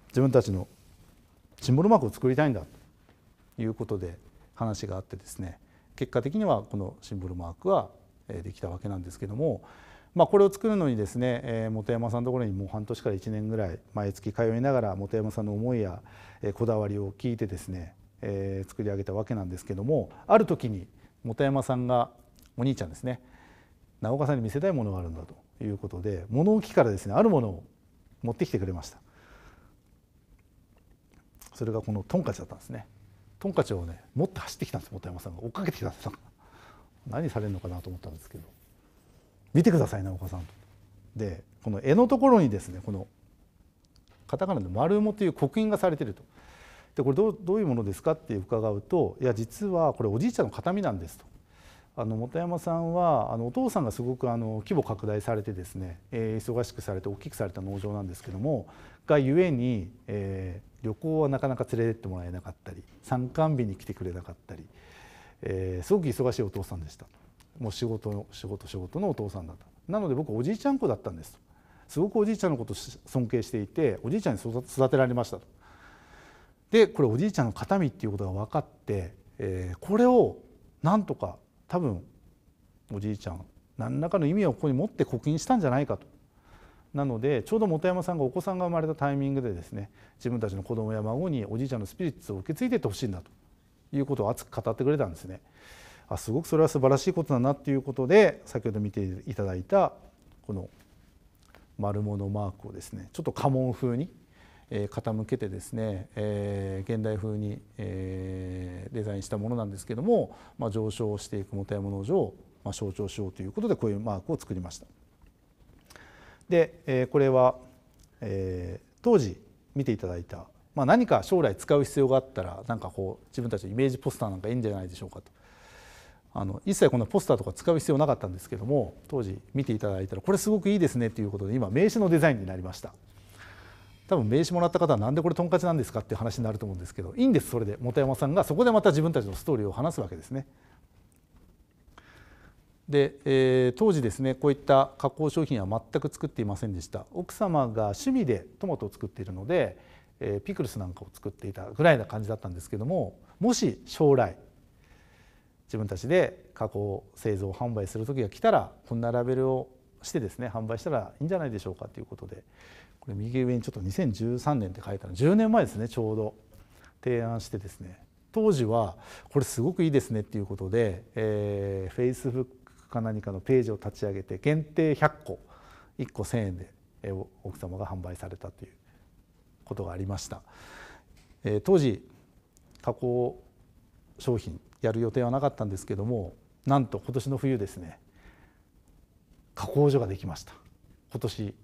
自分たちのシンボルマークを作りたいんだということで話があってですね結果的にはこのシンボルマークはできたわけなんですけどもまあ、これを作るのにですね、えー、本山さんのところにもう半年から1年ぐらい毎月通いながら本山さんの思いや、えー、こだわりを聞いてですね、えー、作り上げたわけなんですけどもある時に本山さんがお兄ちゃんですね直岡さんに見せたいものがあるんだということで物置からですねあるものを持ってきてくれましたそれがこのトンカチだったんですねトンカチをね持って走ってきたんです本山さんが追っかけてきたんです何されるのかなと思ったんですけど見てくださいお子さんでこの絵のところにですねこのカタカナで「丸も」という刻印がされてると。でこれどうどういうものですかって伺うといや実はこれおじいちゃんの形見なんですと。あの本山さんはあのお父さんがすごくあの規模拡大されてですね、えー、忙しくされて大きくされた農場なんですけどもがゆえに、えー、旅行はなかなか連れてってもらえなかったり参観日に来てくれなかったり、えー、すごく忙しいお父さんでした。もう仕事仕事仕事のお父さんだったなので僕おじいちゃん子だったんですすごくおじいちゃんのことを尊敬していておじいちゃんに育てられましたとでこれおじいちゃんの形見っていうことが分かって、えー、これをなんとか多分おじいちゃん何らかの意味をここに持って刻印したんじゃないかとなのでちょうど本山さんがお子さんが生まれたタイミングでですね自分たちの子供や孫におじいちゃんのスピリッツを受け継いでいってほしいんだということを熱く語ってくれたんですね。あすごくそれは素晴らしいことだなっていうことで先ほど見ていただいたこの丸物マークをですねちょっと家紋風に傾けてですね、えー、現代風に、えー、デザインしたものなんですけども、まあ、上昇していく元山の城を、まあ、象徴しようということでこういうマークを作りました。で、えー、これは、えー、当時見ていただいた、まあ、何か将来使う必要があったらなんかこう自分たちのイメージポスターなんかいいんじゃないでしょうかとあの一切こんなポスターとか使う必要なかったんですけども当時見ていただいたらこれすごくいいですねっていうことで今名刺のデザインになりました多分名刺もらった方はなんでこれとんかつなんですかっていう話になると思うんですけどいいんですそれで本山さんがそこでまた自分たちのストーリーを話すわけですねで、えー、当時ですねこういった加工商品は全く作っていませんでした奥様が趣味でトマトを作っているので、えー、ピクルスなんかを作っていたぐらいな感じだったんですけどももし将来自分たちで加工製造販売する時が来たらこんなラベルをしてですね販売したらいいんじゃないでしょうかということでこれ右上にちょっと2013年って書いたの10年前ですねちょうど提案してですね当時はこれすごくいいですねっていうことで、えー、Facebook か何かのページを立ち上げて限定100個1個1,000円で奥様が販売されたということがありました。えー、当時加工商品やる予定はなかったんですけどもなんと今年の冬ですね加工所ができました今年、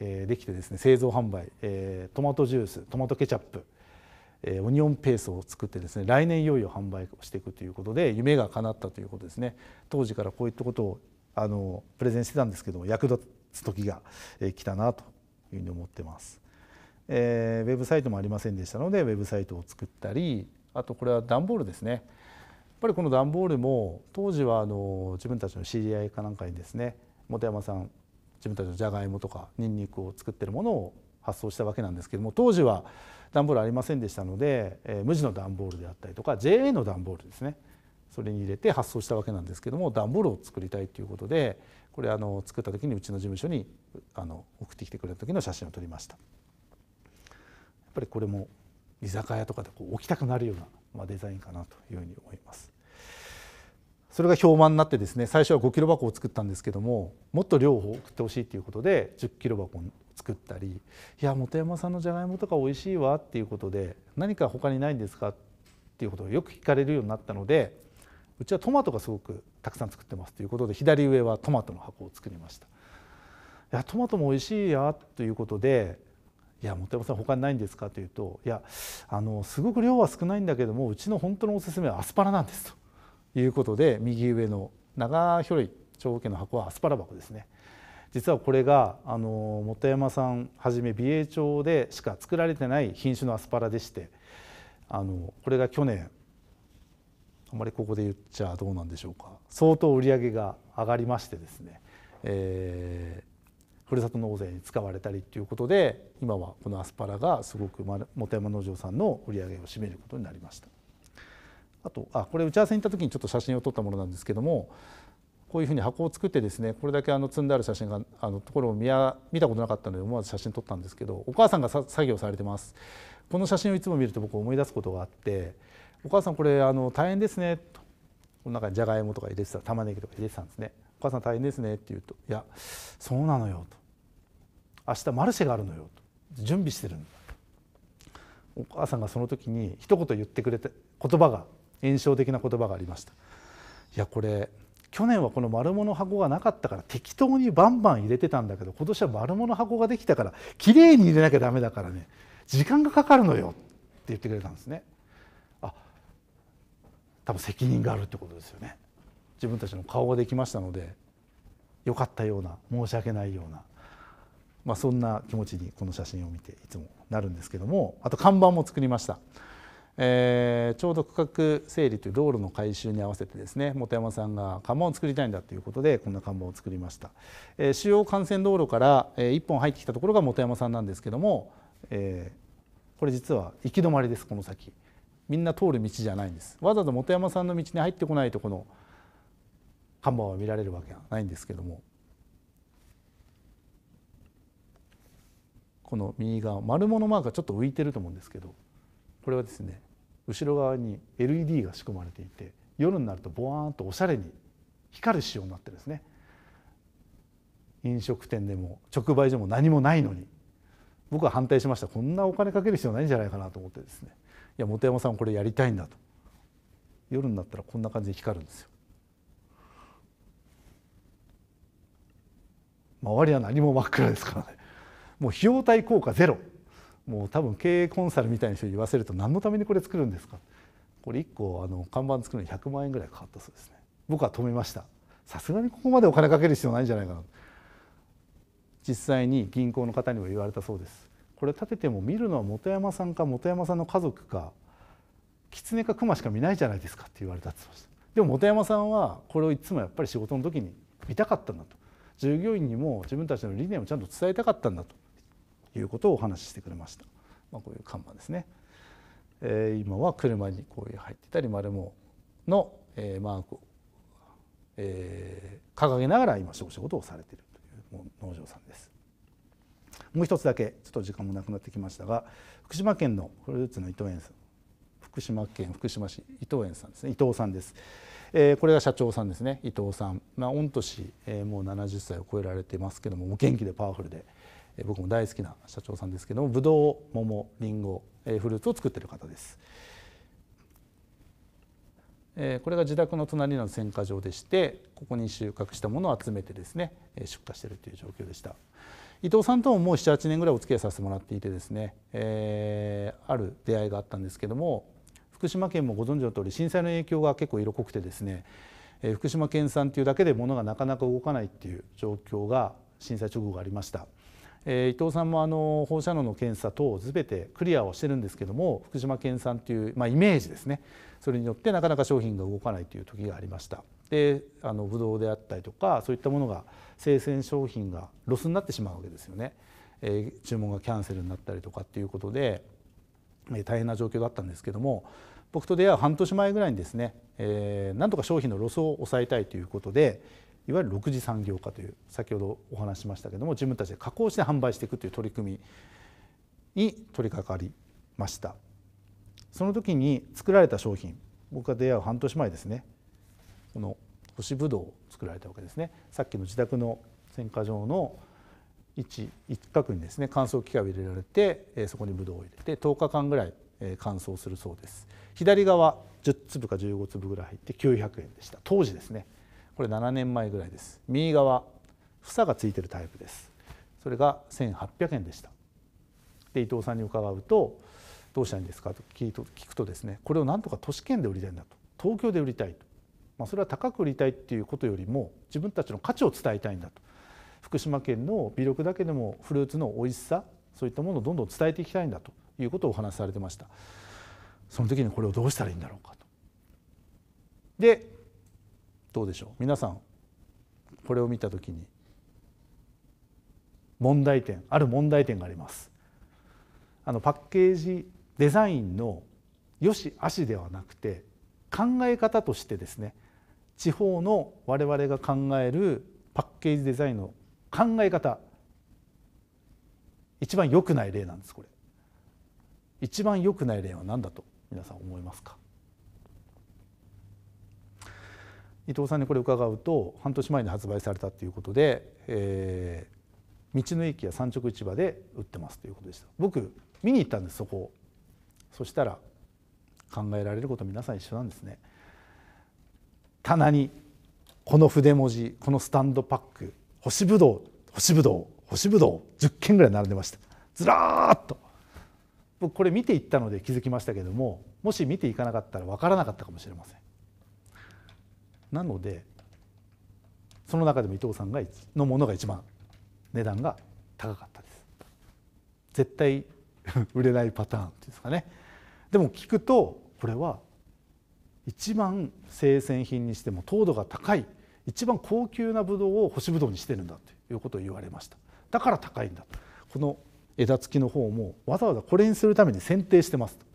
えー、できてですね製造販売、えー、トマトジューストマトケチャップ、えー、オニオンペースを作ってですね来年いよいよ販売をしていくということで夢が叶ったということですね当時からこういったことをあのプレゼンしてたんですけども役立つ時が、えー、来たなというふうに思ってます、えー、ウェブサイトもありませんでしたのでウェブサイトを作ったりあとこれは段ボールですねぱりこの段ボールも当時はあの自分たちの知り合いかなんかにですね本山さん自分たちのじゃがいもとかにんにくを作ってるものを発送したわけなんですけども当時は段ボールありませんでしたので、えー、無地の段ボールであったりとか JA の段ボールですねそれに入れて発送したわけなんですけども段ボールを作りたいということでこれあの作った時にうちの事務所にあの送ってきてくれた時の写真を撮りましたやっぱりこれも居酒屋とかでこう置きたくなるようなまあ、デザインかなというふうに思います。それが評判になってですね最初は5キロ箱を作ったんですけどももっと量を送ってほしいということで10キロ箱を作ったりいや本山さんのじゃがいもとか美味しいわっていうことで何か他にないんですかっていうことをよく聞かれるようになったのでうちはトマトがすごくたくさん作ってますということで左上はトマトの箱を作りました。いやトマトも美味しいやということでいや本山さん他にないんですかというといやあのすごく量は少ないんだけどもうちの本当のおすすめはアスパラなんですということで右上の長ひょ長方形の箱はアスパラ箱ですね実はこれがあの本山さんはじめ美瑛町でしか作られてない品種のアスパラでしてあのこれが去年あまりここで言っちゃどうなんでしょうか相当売り上げが上がりましてですね、えふるさと納税に使われたりっていうことで今はこのアスパラがすごく本山農場さんの売り上げを占めることになりましたあとあこれ打ち合わせに行った時にちょっと写真を撮ったものなんですけどもこういうふうに箱を作ってですねこれだけあの積んである写真があのところを見や見たことなかったので思わず写真撮ったんですけどお母さんが作業されてますこの写真をいつも見ると僕思い出すことがあって「お母さんこれあの大変ですね」とこの中にじゃがいもとか入れてた玉ねぎとか入れてたんですね「お母さん大変ですね」って言うと「いやそうなのよ」と明日マルシェがあるのよと準備してるんだお母さんがその時に一言言ってくれた言葉が印象的な言葉がありましたいやこれ去年はこの丸物箱がなかったから適当にバンバン入れてたんだけど今年は丸物箱ができたからきれいに入れなきゃダメだからね時間がかかるのよって言ってくれたんですねあ多分責任があるってことですよね自分たちの顔ができましたのでよかったような申し訳ないようなまあ、そんな気持ちにこの写真を見ていつもなるんですけどもあと看板も作りました、えー、ちょうど区画整理という道路の改修に合わせてですね本山さんが看板を作りたいんだということでこんな看板を作りました、えー、主要幹線道路から1本入ってきたところが本山さんなんですけども、えー、これ実は行き止まりですこの先みんな通る道じゃないんですわざわざ本山さんの道に入ってこないとこの看板は見られるわけがないんですけどもこの右側丸物マークがちょっと浮いてると思うんですけどこれはですね後ろ側に LED が仕込まれていて夜になるとボワーンとおしゃれに光る仕様になってですね飲食店でも直売所も何もないのに僕は反対しましたこんなお金かける必要ないんじゃないかなと思ってですねいや本山さんこれやりたいんだと夜になったらこんな感じで光るんですよ。周りは何も真っ暗ですからねもう費用対効果ゼロもう多分経営コンサルみたいな人に言わせると何のためにこれ作るんですかこれ1個あの看板作るのに100万円ぐらいかかったそうですね僕は止めましたさすがにここまでお金かける必要ないんじゃないかな実際に銀行の方にも言われたそうですこれ立てても見るのは本山さんか本山さんの家族か狐か熊しか見ないじゃないですかって言われたってましたでも本山さんはこれをいつもやっぱり仕事の時に見たかったんだと従業員にも自分たちの理念をちゃんと伝えたかったんだということをお話ししてくれました、まあ、こういう看板ですね、えー、今は車にこういう入ってたり丸もの、えー、マークを、えー、掲げながら今お仕事をされているという農場さんですもう一つだけちょっと時間もなくなってきましたが福島県のフルーツの伊藤園さん福島県福島市伊藤園さんですね伊藤さんです、えー、これが社長さんですね伊藤さんまあ御年、えー、もう70歳を超えられてますけどももう元気でパワフルで、僕も大好きな社長さんですけどもぶどう桃りんごフルーツを作っている方です。これが自宅の隣の選果場でしてここに収穫したものを集めてですね出荷しているという状況でした伊藤さんとももう78年ぐらいお付き合いさせてもらっていてですね、えー、ある出会いがあったんですけども福島県もご存知の通り震災の影響が結構色濃くてですね福島県産というだけで物がなかなか動かないっていう状況が震災直後がありました。えー、伊藤さんもあの放射能の検査等を全てクリアをしてるんですけども福島県産という、まあ、イメージですねそれによってなかなか商品が動かないという時がありましたであのブドウであったりとかそういったものが生鮮商品がロスになってしまうわけですよね、えー、注文がキャンセルになったりとかっていうことで、えー、大変な状況だったんですけども僕と出会う半年前ぐらいにですね、えー、なんとか商品のロスを抑えたいということでいわゆる6次産業化という先ほどお話しましたけども自分たちで加工して販売していくという取り組みに取り掛かりましたその時に作られた商品僕が出会う半年前ですねこの干しぶどうを作られたわけですねさっきの自宅の選果場の一角にですね乾燥機械を入れられてそこにぶどうを入れて10日間ぐらい乾燥するそうです左側10粒か15粒ぐらい入って900円でした当時ですねこれ7年前ぐらいです右側房がついてるタイプですそれが1800円でしたで伊藤さんに伺うとどうしたらいいんですかと聞くとですねこれをなんとか都市圏で売りたいんだと東京で売りたいと、まあ、それは高く売りたいっていうことよりも自分たちの価値を伝えたいんだと福島県の魅力だけでもフルーツの美味しさそういったものをどんどん伝えていきたいんだということをお話しされてましたその時にこれをどうしたらいいんだろうかとでどうでしょう皆さんこれを見た時に問題点ある問題点がありますあのパッケージデザインの良し悪しではなくて考え方としてですね地方の我々が考えるパッケージデザインの考え方一番良くない例なんですこれ一番良くない例は何だと皆さん思いますか伊藤さんにこれ伺うと半年前に発売されたということで、えー、道の駅や産直市場で売ってますということでした僕見に行ったんですそこそしたら考えられること皆さん一緒なんですね棚にこの筆文字このスタンドパック干しぶどう干しぶどう干しぶどう10件ぐらい並んでましたずらーっと僕これ見ていったので気づきましたけどももし見ていかなかったら分からなかったかもしれませんなのでその中でも伊藤さんがのものが一番値段が高かったです絶対 [LAUGHS] 売れないパターンっていうんですかねでも聞くとこれは一番生鮮品にしても糖度が高い一番高級なブドウを干しブドウにしてるんだということを言われましただから高いんだこの枝付きの方もわざわざこれにするために選定してますと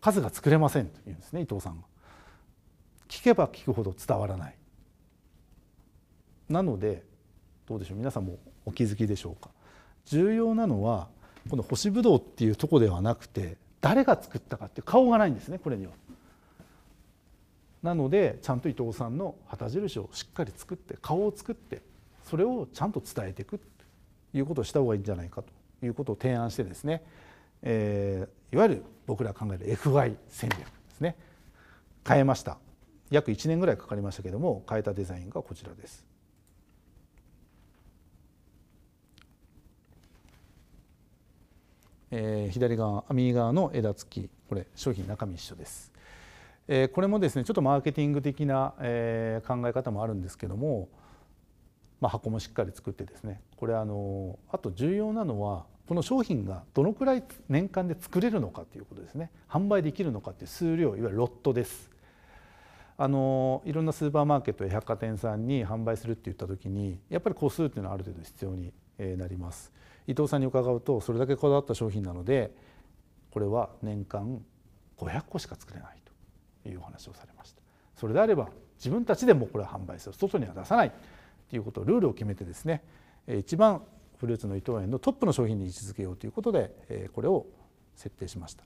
数が作れませんというんですね伊藤さんが聞けば聞くほど伝わらないなのでどうでしょう皆さんもお気づきでしょうか重要なのはこの干しぶどうっていうとこではなくて誰が作ったかって顔がないんですねこれには。なのでちゃんと伊藤さんの旗印をしっかり作って顔を作ってそれをちゃんと伝えていくということをした方がいいんじゃないかということを提案してですね、えー、いわゆる僕ら考える f y 戦略ですね変えました約1年ぐらいかかりましたけども変えたデザインがこちらです。えー、左側右側の枝付きこれ商品中身一緒です。えー、これもですねちょっとマーケティング的な、えー、考え方もあるんですけども、まあ、箱もしっかり作ってですねこれあのあと重要なのはこの商品がどのくらい年間で作れるのかということですね販売できるのかっていう数量いわゆるロットです。あのいろんなスーパーマーケットや百貨店さんに販売するって言った時にやっぱり個数っていうのはある程度必要になります伊藤さんに伺うとそれだけこだわった商品なのでこれは年間500個しか作れないというお話をされましたそれであれば自分たちでもこれは販売する外には出さないということをルールを決めてですね一番フルーツの伊藤園のトップの商品に位置づけようということでこれを設定しました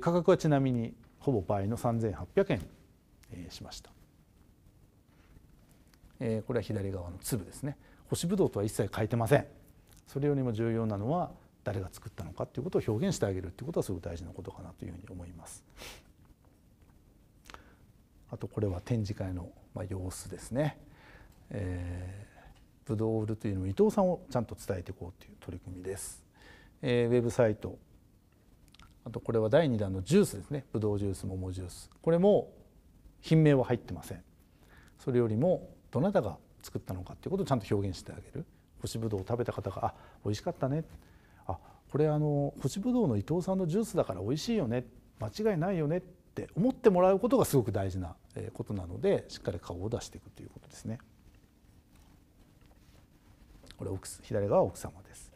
価格はちなみにほぼ倍の3800円しました。これは左側の粒ですね干しぶどうとは一切変えてませんそれよりも重要なのは誰が作ったのかということを表現してあげるということはすごく大事なことかなというふうに思います。あとこれは展示会の様子ですね。ぶどうを売るというのも伊藤さんをちゃんと伝えていこうという取り組みです。えー、ウェブサイトあとこれは第2弾のジュースですねぶどうジュース桃ジュースこれも品名は入ってませんそれよりもどなたが作ったのかということをちゃんと表現してあげる干しぶどうを食べた方が「あ美味しかったね」あこれあの干しぶどうの伊藤さんのジュースだから美味しいよね間違いないよねって思ってもらうことがすごく大事なことなのでしっかり顔を出していくということですね。これ左側は奥様です。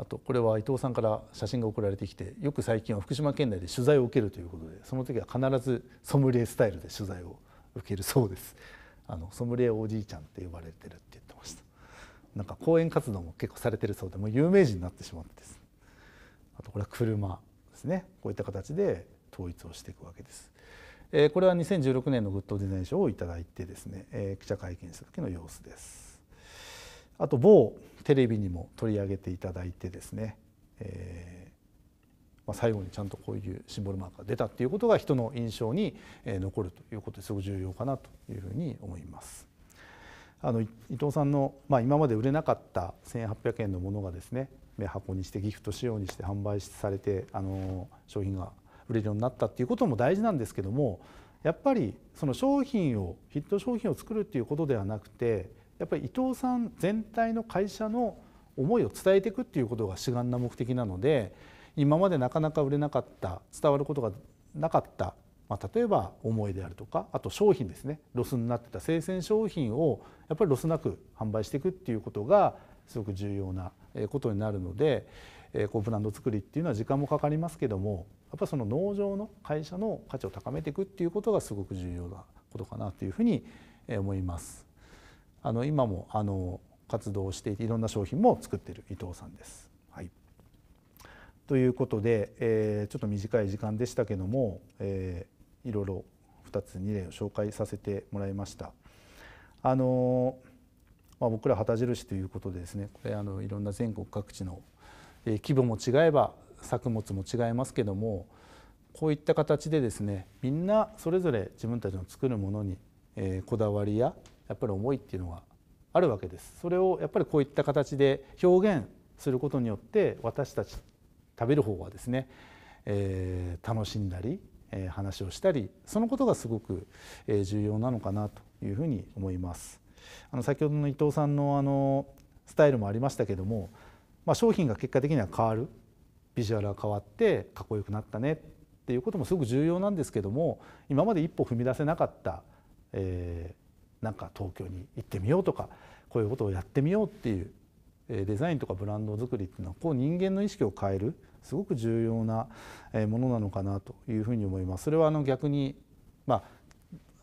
あとこれは伊藤さんから写真が送られてきてよく最近は福島県内で取材を受けるということでその時は必ずソムリエスタイルで取材を受けるそうですあのソムリエおじいちゃんって呼ばれてるって言ってましたなんか講演活動も結構されてるそうでもう有名人になってしまってですあとこれは車ですねこういった形で統一をしていくわけです、えー、これは2016年のグッドデザイン賞を頂いてですね、えー、記者会見した時の様子ですあと某テレビにも取り上げていただいてですね、えー、まあ、最後にちゃんとこういうシンボルマークが出たっていうことが人の印象に残るということですごく重要かなというふうに思います。あの伊藤さんの、まあ、今まで売れなかった1800円のものがですね箱にしてギフト仕様にして販売されてあの商品が売れるようになったっていうことも大事なんですけどもやっぱりその商品をヒット商品を作るっていうことではなくてやっぱり伊藤さん全体の会社の思いを伝えていくっていうことが主眼な目的なので今までなかなか売れなかった伝わることがなかった、まあ、例えば思いであるとかあと商品ですねロスになってた生鮮商品をやっぱりロスなく販売していくっていうことがすごく重要なことになるのでこうブランド作りっていうのは時間もかかりますけどもやっぱりその農場の会社の価値を高めていくっていうことがすごく重要なことかなというふうに思います。あの今もあの活動をしていていろんな商品も作っている伊藤さんです。はい、ということで、えー、ちょっと短い時間でしたけども、えー、いろいろ2つ2例を紹介させてもらいました。あのまあ、僕ら旗印ということでですねこれあのいろんな全国各地の、えー、規模も違えば作物も違いますけどもこういった形でですねみんなそれぞれ自分たちの作るものに、えー、こだわりややっぱり思いっていうのがあるわけです。それをやっぱりこういった形で表現することによって私たち食べる方はですね、えー、楽しんだり、えー、話をしたりそのことがすごく、え重要なのかなというふうに思います。あの先ほどの伊藤さんのあのスタイルもありましたけども、まあ、商品が結果的には変わるビジュアルが変わってかっこよくなったねっていうこともすごく重要なんですけども今まで一歩踏み出せなかった、えー、なんか東京に行ってみようとかこういうことをやってみようっていうデザインとかブランド作りっていうのはこう人間の意識を変えるすごく重要なものなのかなというふうに思います。それはあの逆に、ま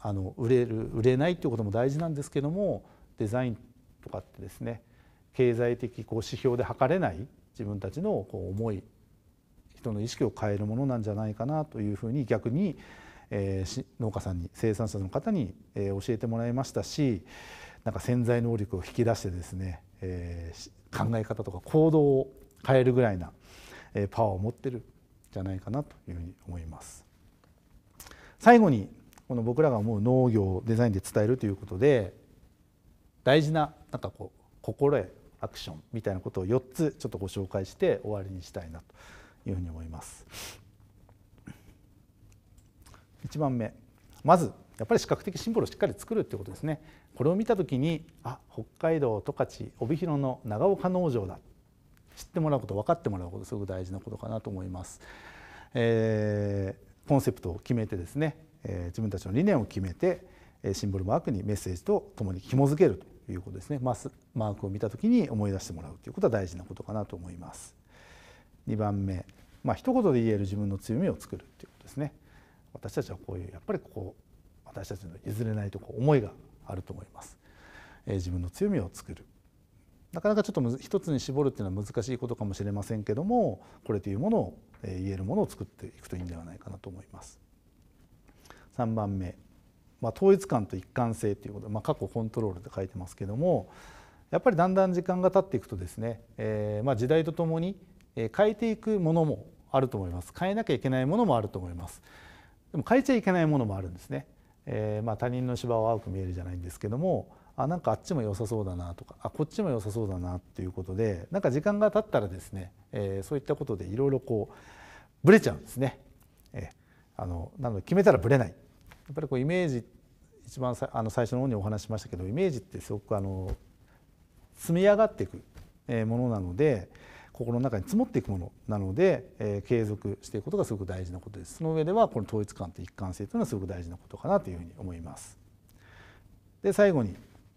あ、あの売れる売れないっていうことも大事なんですけどもデザインとかってですね経済的こう指標で測れない自分たちのこう思い人の意識を変えるものなんじゃないかなというふうに逆にえ農家さんに生産者の方に、え教えてもらいましたしなんか潜在能力を引き出してですね、え考え方とか行動を変えるぐらいな、えパワーを持ってるんじゃないかなというふうに思います。最後にこの僕らが思う農業をデザインで伝えるということで大事ななんかこう心得アクションみたいなことを4つちょっとご紹介して終わりにしたいなというふうに思います。1番目まずやっぱり視覚的シンボルをしっかり作るってことですねこれを見た時にあ北海道十勝帯広の長岡農場だ知ってもらうこと分かってもらうことすごく大事なことかなと思います、えー、コンセプトを決めてですね、えー、自分たちの理念を決めてシンボルマークにメッセージとともに紐付けるということですねマスマークを見た時に思い出してもらうということは大事なことかなと思います2番目まあ一言で言える自分の強みを作るということですね私たちはこういうやっぱりここ私たちの譲れないとこ思いがあると思います。え自分の強みを作るなかなかちょっと一つに絞るっていうのは難しいことかもしれませんけどもこれというものを、え言えるものを作っていくといいんではないかなと思います。3番目、まあ、統一感と一貫性ということ、まあ、過去コントロールと書いてますけどもやっぱりだんだん時間が経っていくとですね、えー、まあ時代とともに変えていくものもあると思います変えなきゃいけないものもあると思いますでも変えちゃいけないものもあるんですね。えー、まあ他人の芝を青く見えるじゃないんですけどもあなんかあっちも良さそうだなとかあこっちも良さそうだなっていうことでなんか時間が経ったらですね、えー、そういったことでいろいろこうブレちゃうんですね。えー、あのなので決めたらブレない。やっぱりこうイメージ一番さあの最初の方にお話しましたけどイメージってすごくあの積み上がっていくものなので。心の中に積もっていくものなので、えー、継続していくことがすごく大事なことですその上ではこの統一感と一貫性というのはすごく大事なことかなというふうに思いますで最後に、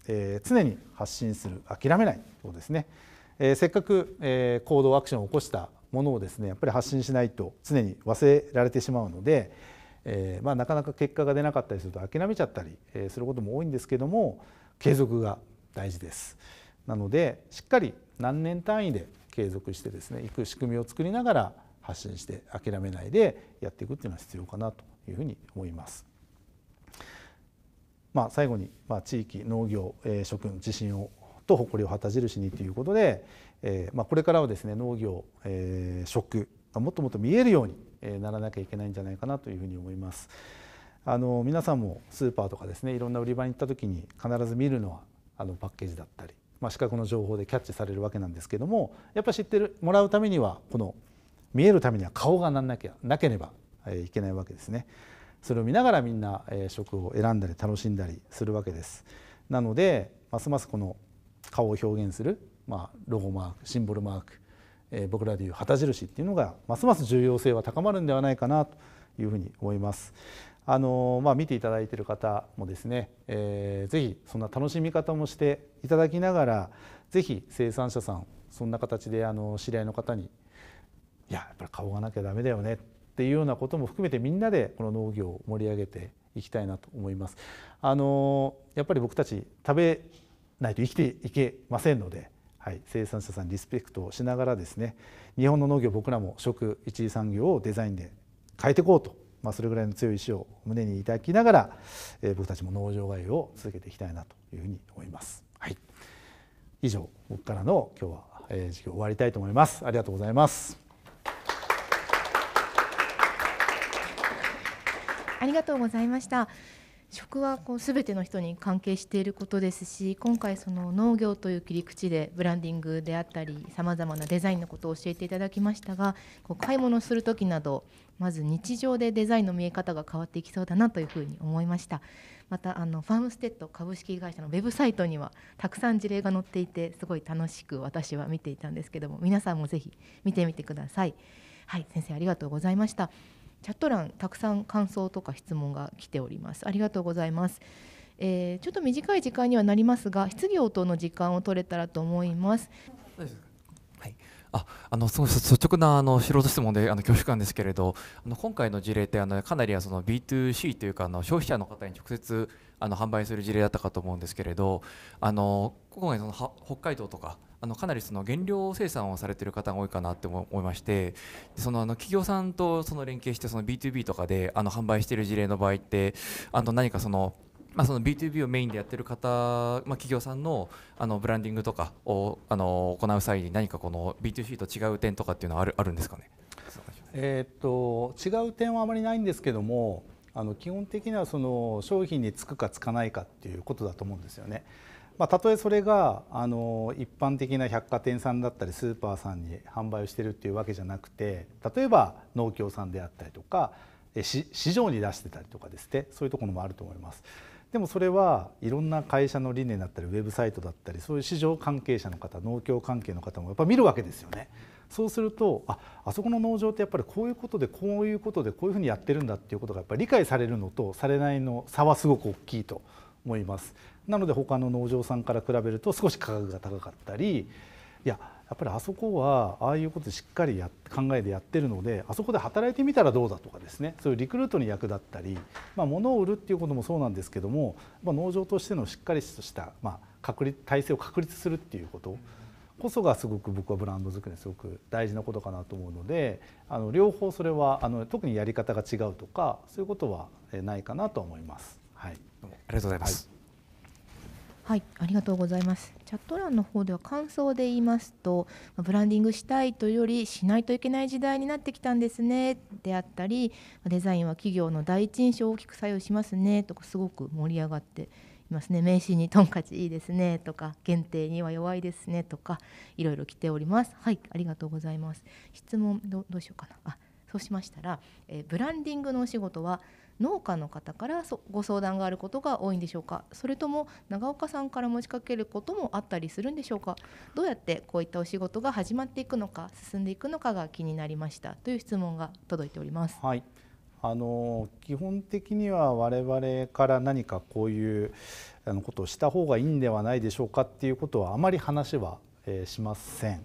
えー、常に発信する諦めないとですね、えー、せっかく、えー、行動アクションを起こしたものをですねやっぱり発信しないと常に忘れられてしまうので、えーまあ、なかなか結果が出なかったりすると諦めちゃったりすることも多いんですけども継続が大事です。なのでしっかり何年単位で継続してですね行く仕組みを作りながら発信して諦めないでやっていくっていうのは必要かなというふうに思います。まあ、最後に、まあ、地域農業、えー、食自信をと誇りを旗印にということで、えーまあ、これからはですね農業、えー、がもっともっと見えるようにえならなきゃいけないんじゃないかなというふうに思います。あの皆さんもスーパーとかですねいろんな売り場に行った時に必ず見るのはあのパッケージだったりまあ、視覚の情報でキャッチされるわけなんですけどもやっぱ知ってるもらうためにはこの見えるためには顔がなんなきゃなければいけないわけですね。それを見ながらみんな食を選んだり楽しんだりするわけです。なのでますますこの顔を表現する、まあ、ロゴマークシンボルマーク、えー、僕らでいう旗印っていうのがますます重要性は高まるんではないかなというふうに思います。あのまあ、見ていただいている方もですね、えー、ぜひそんな楽しみ方もしていただきながらぜひ生産者さんそんな形であの知り合いの方に「いややっぱり顔がなきゃダメだよね」っていうようなことも含めてみんなでこの農業を盛り上げていきたいなと思います。あのやっぱり僕たち食べないと生きていけませんので、はい、生産者さんリスペクトをしながらですね日本の農業僕らも食一次産業をデザインで変えていこうとまあ、それぐらいの強い意志を胸に抱きながら、えー、僕たちも農場外を続けていきたいなというふうに思います。はい、以上僕からの今日は、えー、授業終わりたいと思います。ありがとうございます。ありがとうございました。食はこうすべての人に関係していることですし今回その農業という切り口でブランディングであったりさまざまなデザインのことを教えていただきましたがこう買い物する時などまず日常でデザインの見え方が変わっていきそうだなというふうに思いましたまたあのファームステッド株式会社のウェブサイトにはたくさん事例が載っていてすごい楽しく私は見ていたんですけども皆さんもぜひ見てみてくださいはい先生ありがとうございましたチャット欄たくさん感想とか質問が来ておりますありがとうございますえー、ちょっと短い時間にはなりますが質疑応答の時間を取れたらと思います。ああのすごい率直なあの素人質問であの恐縮なんですけれどあの今回の事例ってあのかなりその B2C というかあの消費者の方に直接あの販売する事例だったかと思うんですけれどあの今回その北海道とかあのかなりその原料生産をされている方が多いかなって思いましてそのあの企業さんとその連携してその B2B とかであの販売している事例の場合ってあの何かそのまあ、その B2B をメインでやってる方、まあ、企業さんのあのブランディングとかをあの行う際に何かこの B2C と違う点とかっていうのはあるあるんですかね、えっと違う点はあまりないんですけどもあの基本的にはその商品につくかつかないかっていうことだと思うんですよね。まあ、たとえそれがあの一般的な百貨店さんだったりスーパーさんに販売をしているというわけじゃなくて例えば農協さんであったりとか市場に出してたりとかですねそういうところもあると思います。でもそれはいろんな会社の理念だったりウェブサイトだったりそういう市場関係者の方農協関係の方もやっぱ見るわけですよね。そうするとああそこの農場ってやっぱりこういうことでこういうことでこういうふうにやってるんだっていうことがやっぱり理解されるのとされないの差はすごく大きいと思います。なので他の農場さんから比べると少し価格が高かったりいややっぱりあそこはああいうことしっかりや考えてやってるのであそこで働いてみたらどうだとかですねそういうリクルートに役立ったり、まあ、物を売るっていうこともそうなんですけども、まあ、農場としてのしっかりとした、まあ、確立体制を確立するっていうことこそがすごく僕はブランド作りにすごく大事なことかなと思うのであの両方それはあの特にやり方が違うとかそういうことはないかなと思います。はい、ありがとうございます、はいはい、ありがとうございます。チャット欄の方では感想で言いますと、ブランディングしたいというよりしないといけない時代になってきたんですねであったり、デザインは企業の第一印象を大きく左右しますねとかすごく盛り上がっていますね。名刺にトンカチいいですねとか、限定には弱いですねとか、いろいろ来ております。はい、ありがとうございます。質問どうしようかな。あ、そうしましたら、えブランディングのお仕事は農家の方からご相談があることが多いんでしょうかそれとも長岡さんから持ちかけることもあったりするんでしょうかどうやってこういったお仕事が始まっていくのか進んでいくのかが気になりましたという質問が届いております。はいあの基本的には我々から何かこういうあのことをした方がいいんではないでしょうかっていうことはあまり話は、えしません。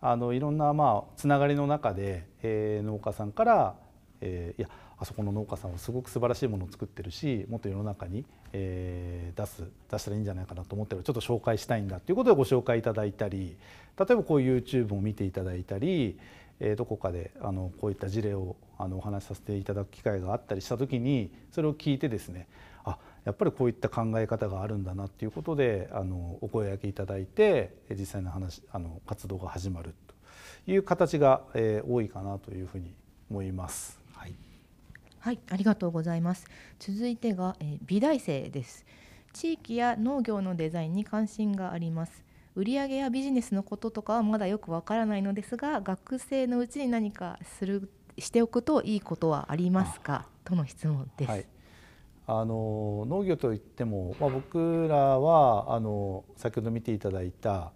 あのいろんなまあつながりの中で、えー、農家さんから、えー、いやあそこの農家さんはすごく素晴らしいものを作ってるしもっと世の中に、えー、出す出したらいいんじゃないかなと思ってるちょっと紹介したいんだっていうことでご紹介いただいたり例えばこういう YouTube を見ていただいたり、えー、どこかであのこういった事例をあのお話しさせていただく機会があったりした時にそれを聞いてですねあやっぱりこういった考え方があるんだなっていうことであのお声がけいただいて実際の話あの活動が始まるという形が、えー、多いかなというふうに思います。はい、ありがとうございます。続いてが、えー、美大生です。地域や農業のデザインに関心があります。売上やビジネスのこととかはまだよくわからないのですが、学生のうちに何かするしておくといいことはありますかとの質問です。はい、あの農業といっても、まあ、僕らはあの先ほど見ていただいた、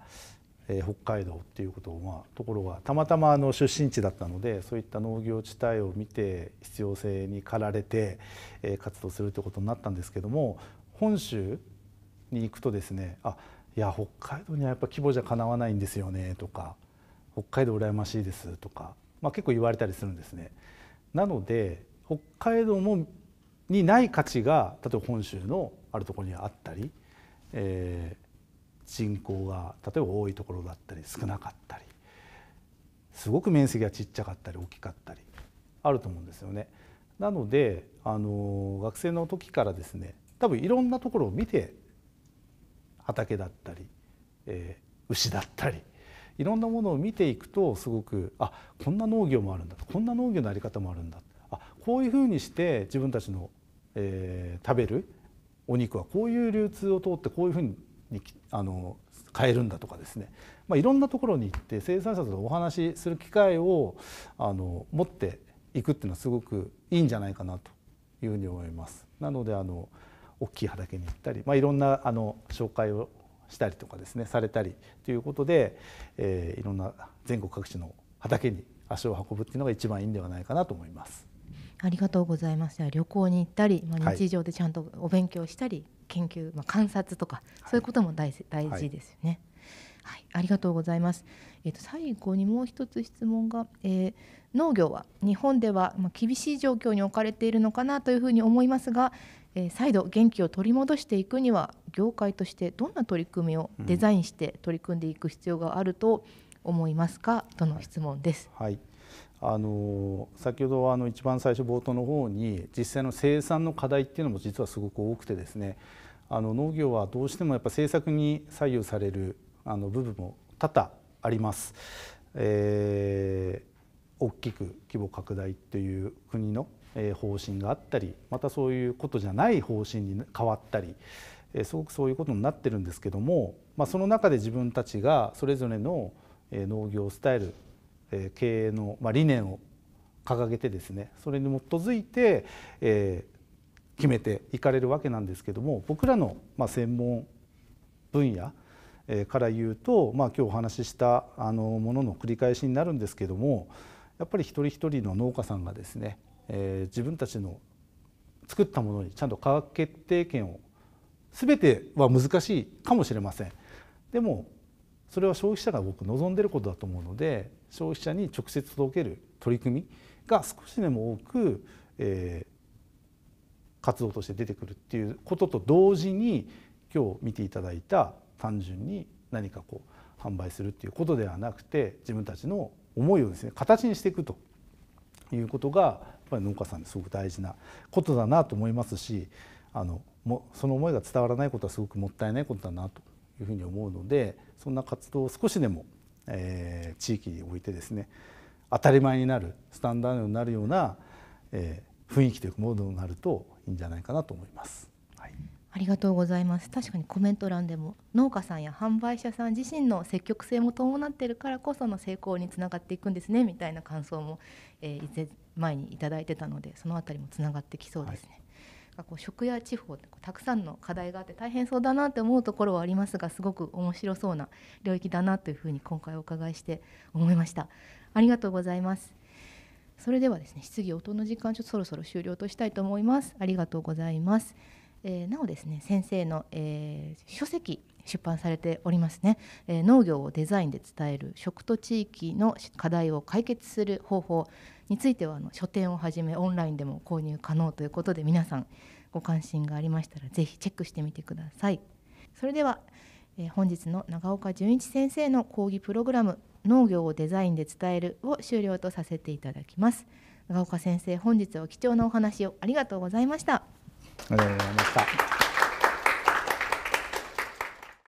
えー、北海道っていうことを、まあ、ところがたまたまあの出身地だったのでそういった農業地帯を見て必要性に駆られて、えー、活動するということになったんですけども本州に行くとですねあいや北海道にはやっぱ規模じゃかなわないんですよねとか北海道羨ましいですとか、まあ、結構言われたりするんですね。なので北海道もにない価値が例えば本州のあるところにあったり、えー、人口が例えば多いところだったり少なかったりすごく面積がちっちゃかったり大きかったりあると思うんですよね。なのであの学生の時からですね多分いろんなところを見て畑だったり、えー、牛だったりいろんなものを見ていくとすごくあこんな農業もあるんだこんな農業のあり方もあるんだあこういうふうにして自分たちの、えー、食べるお肉はこういう流通を通ってこういうふうににあの変えるんだとかですね、まあ、いろんなところに行って生産者とお話しする機会をあの持っていくっていうのはすごくいいんじゃないかなというふうに思います。なのであの大きい畑に行ったり、まあ、いろんなあの紹介をしたりとかですねされたりということで、えー、いろんな全国各地の畑に足を運ぶっていうのが一番いいんではないかなと思います。ありがとうございます。旅行に行ったり、まあ、日常でちゃんとお勉強したり、研究、まあ、観察とかそういうことも大事,、大事ですよね。はい、ありがとうございます。えっ、ー、と最後にもう一つ質問が、えー、農業は日本ではま厳しい状況に置かれているのかなというふうに思いますが、えー、再度元気を取り戻していくには業界としてどんな取り組みをデザインして取り組んでいく必要があると思いますか、うん、との質問です。はいあの先ほどあの一番最初冒頭の方に実際の生産の課題っていうのも実はすごく多くてですねあの農業はどうしてもやっぱ政策に左右されるあの部分も多々あります。えー、大きく規模拡大という国の方針があったりまたそういうことじゃない方針に変わったりすごくそういうことになってるんですけども、まあ、その中で自分たちがそれぞれの農業スタイル経営の理念を掲げてですねそれに基づいて、え決めていかれるわけなんですけども僕らのまあ専門分野から言うと、まあ、今日お話ししたあのものの繰り返しになるんですけどもやっぱり一人一人の農家さんがですね、えー、自分たちの作ったものにちゃんと価格決定権を全ては難しいかもしれません。でもそれは消費者が僕望んでることだと思うので消費者に直接届ける取り組みが少しでも多く、えー、活動として出てくるっていうことと同時に今日見ていただいた単純に何かこう販売するっていうことではなくて自分たちの思いをですね形にしていくということがやっぱり農家さんですごく大事なことだなと思いますしあのもその思いが伝わらないことはすごくもったいないことだなというふうに思うのでそんな活動を少しでも、えー、地域においてですね当たり前になるスタンダードになるような、えー、雰囲気というかモードになるといいんじゃないかなと思います。はい、ありがとうございます確かにコメント欄でも農家さんや販売者さん自身の積極性も伴っているからこその成功につながっていくんですねみたいな感想も、えー、前に頂いてたのでその辺りもつながってきそうですね。こう食や地方ってたくさんの課題があって大変そうだなって思うところはありますがすごく面白そうな領域だなというふうに今回お伺いして思いましたありがとうございますそれではですね質疑応答の時間ちょっとそろそろ終了としたいと思いますありがとうございますえー、なおですね先生の、えー、書籍出版されておりますね、えー、農業をデザインで伝える食と地域の課題を解決する方法についてはあの書店をはじめオンラインでも購入可能ということで皆さんご関心がありましたらぜひチェックしてみてください。それでは、えー、本日の長岡純一先生の講義プログラム「農業をデザインで伝える」を終了とさせていただきます。長岡先生本日は貴重なお話をありがとうございました。ありがとうございました。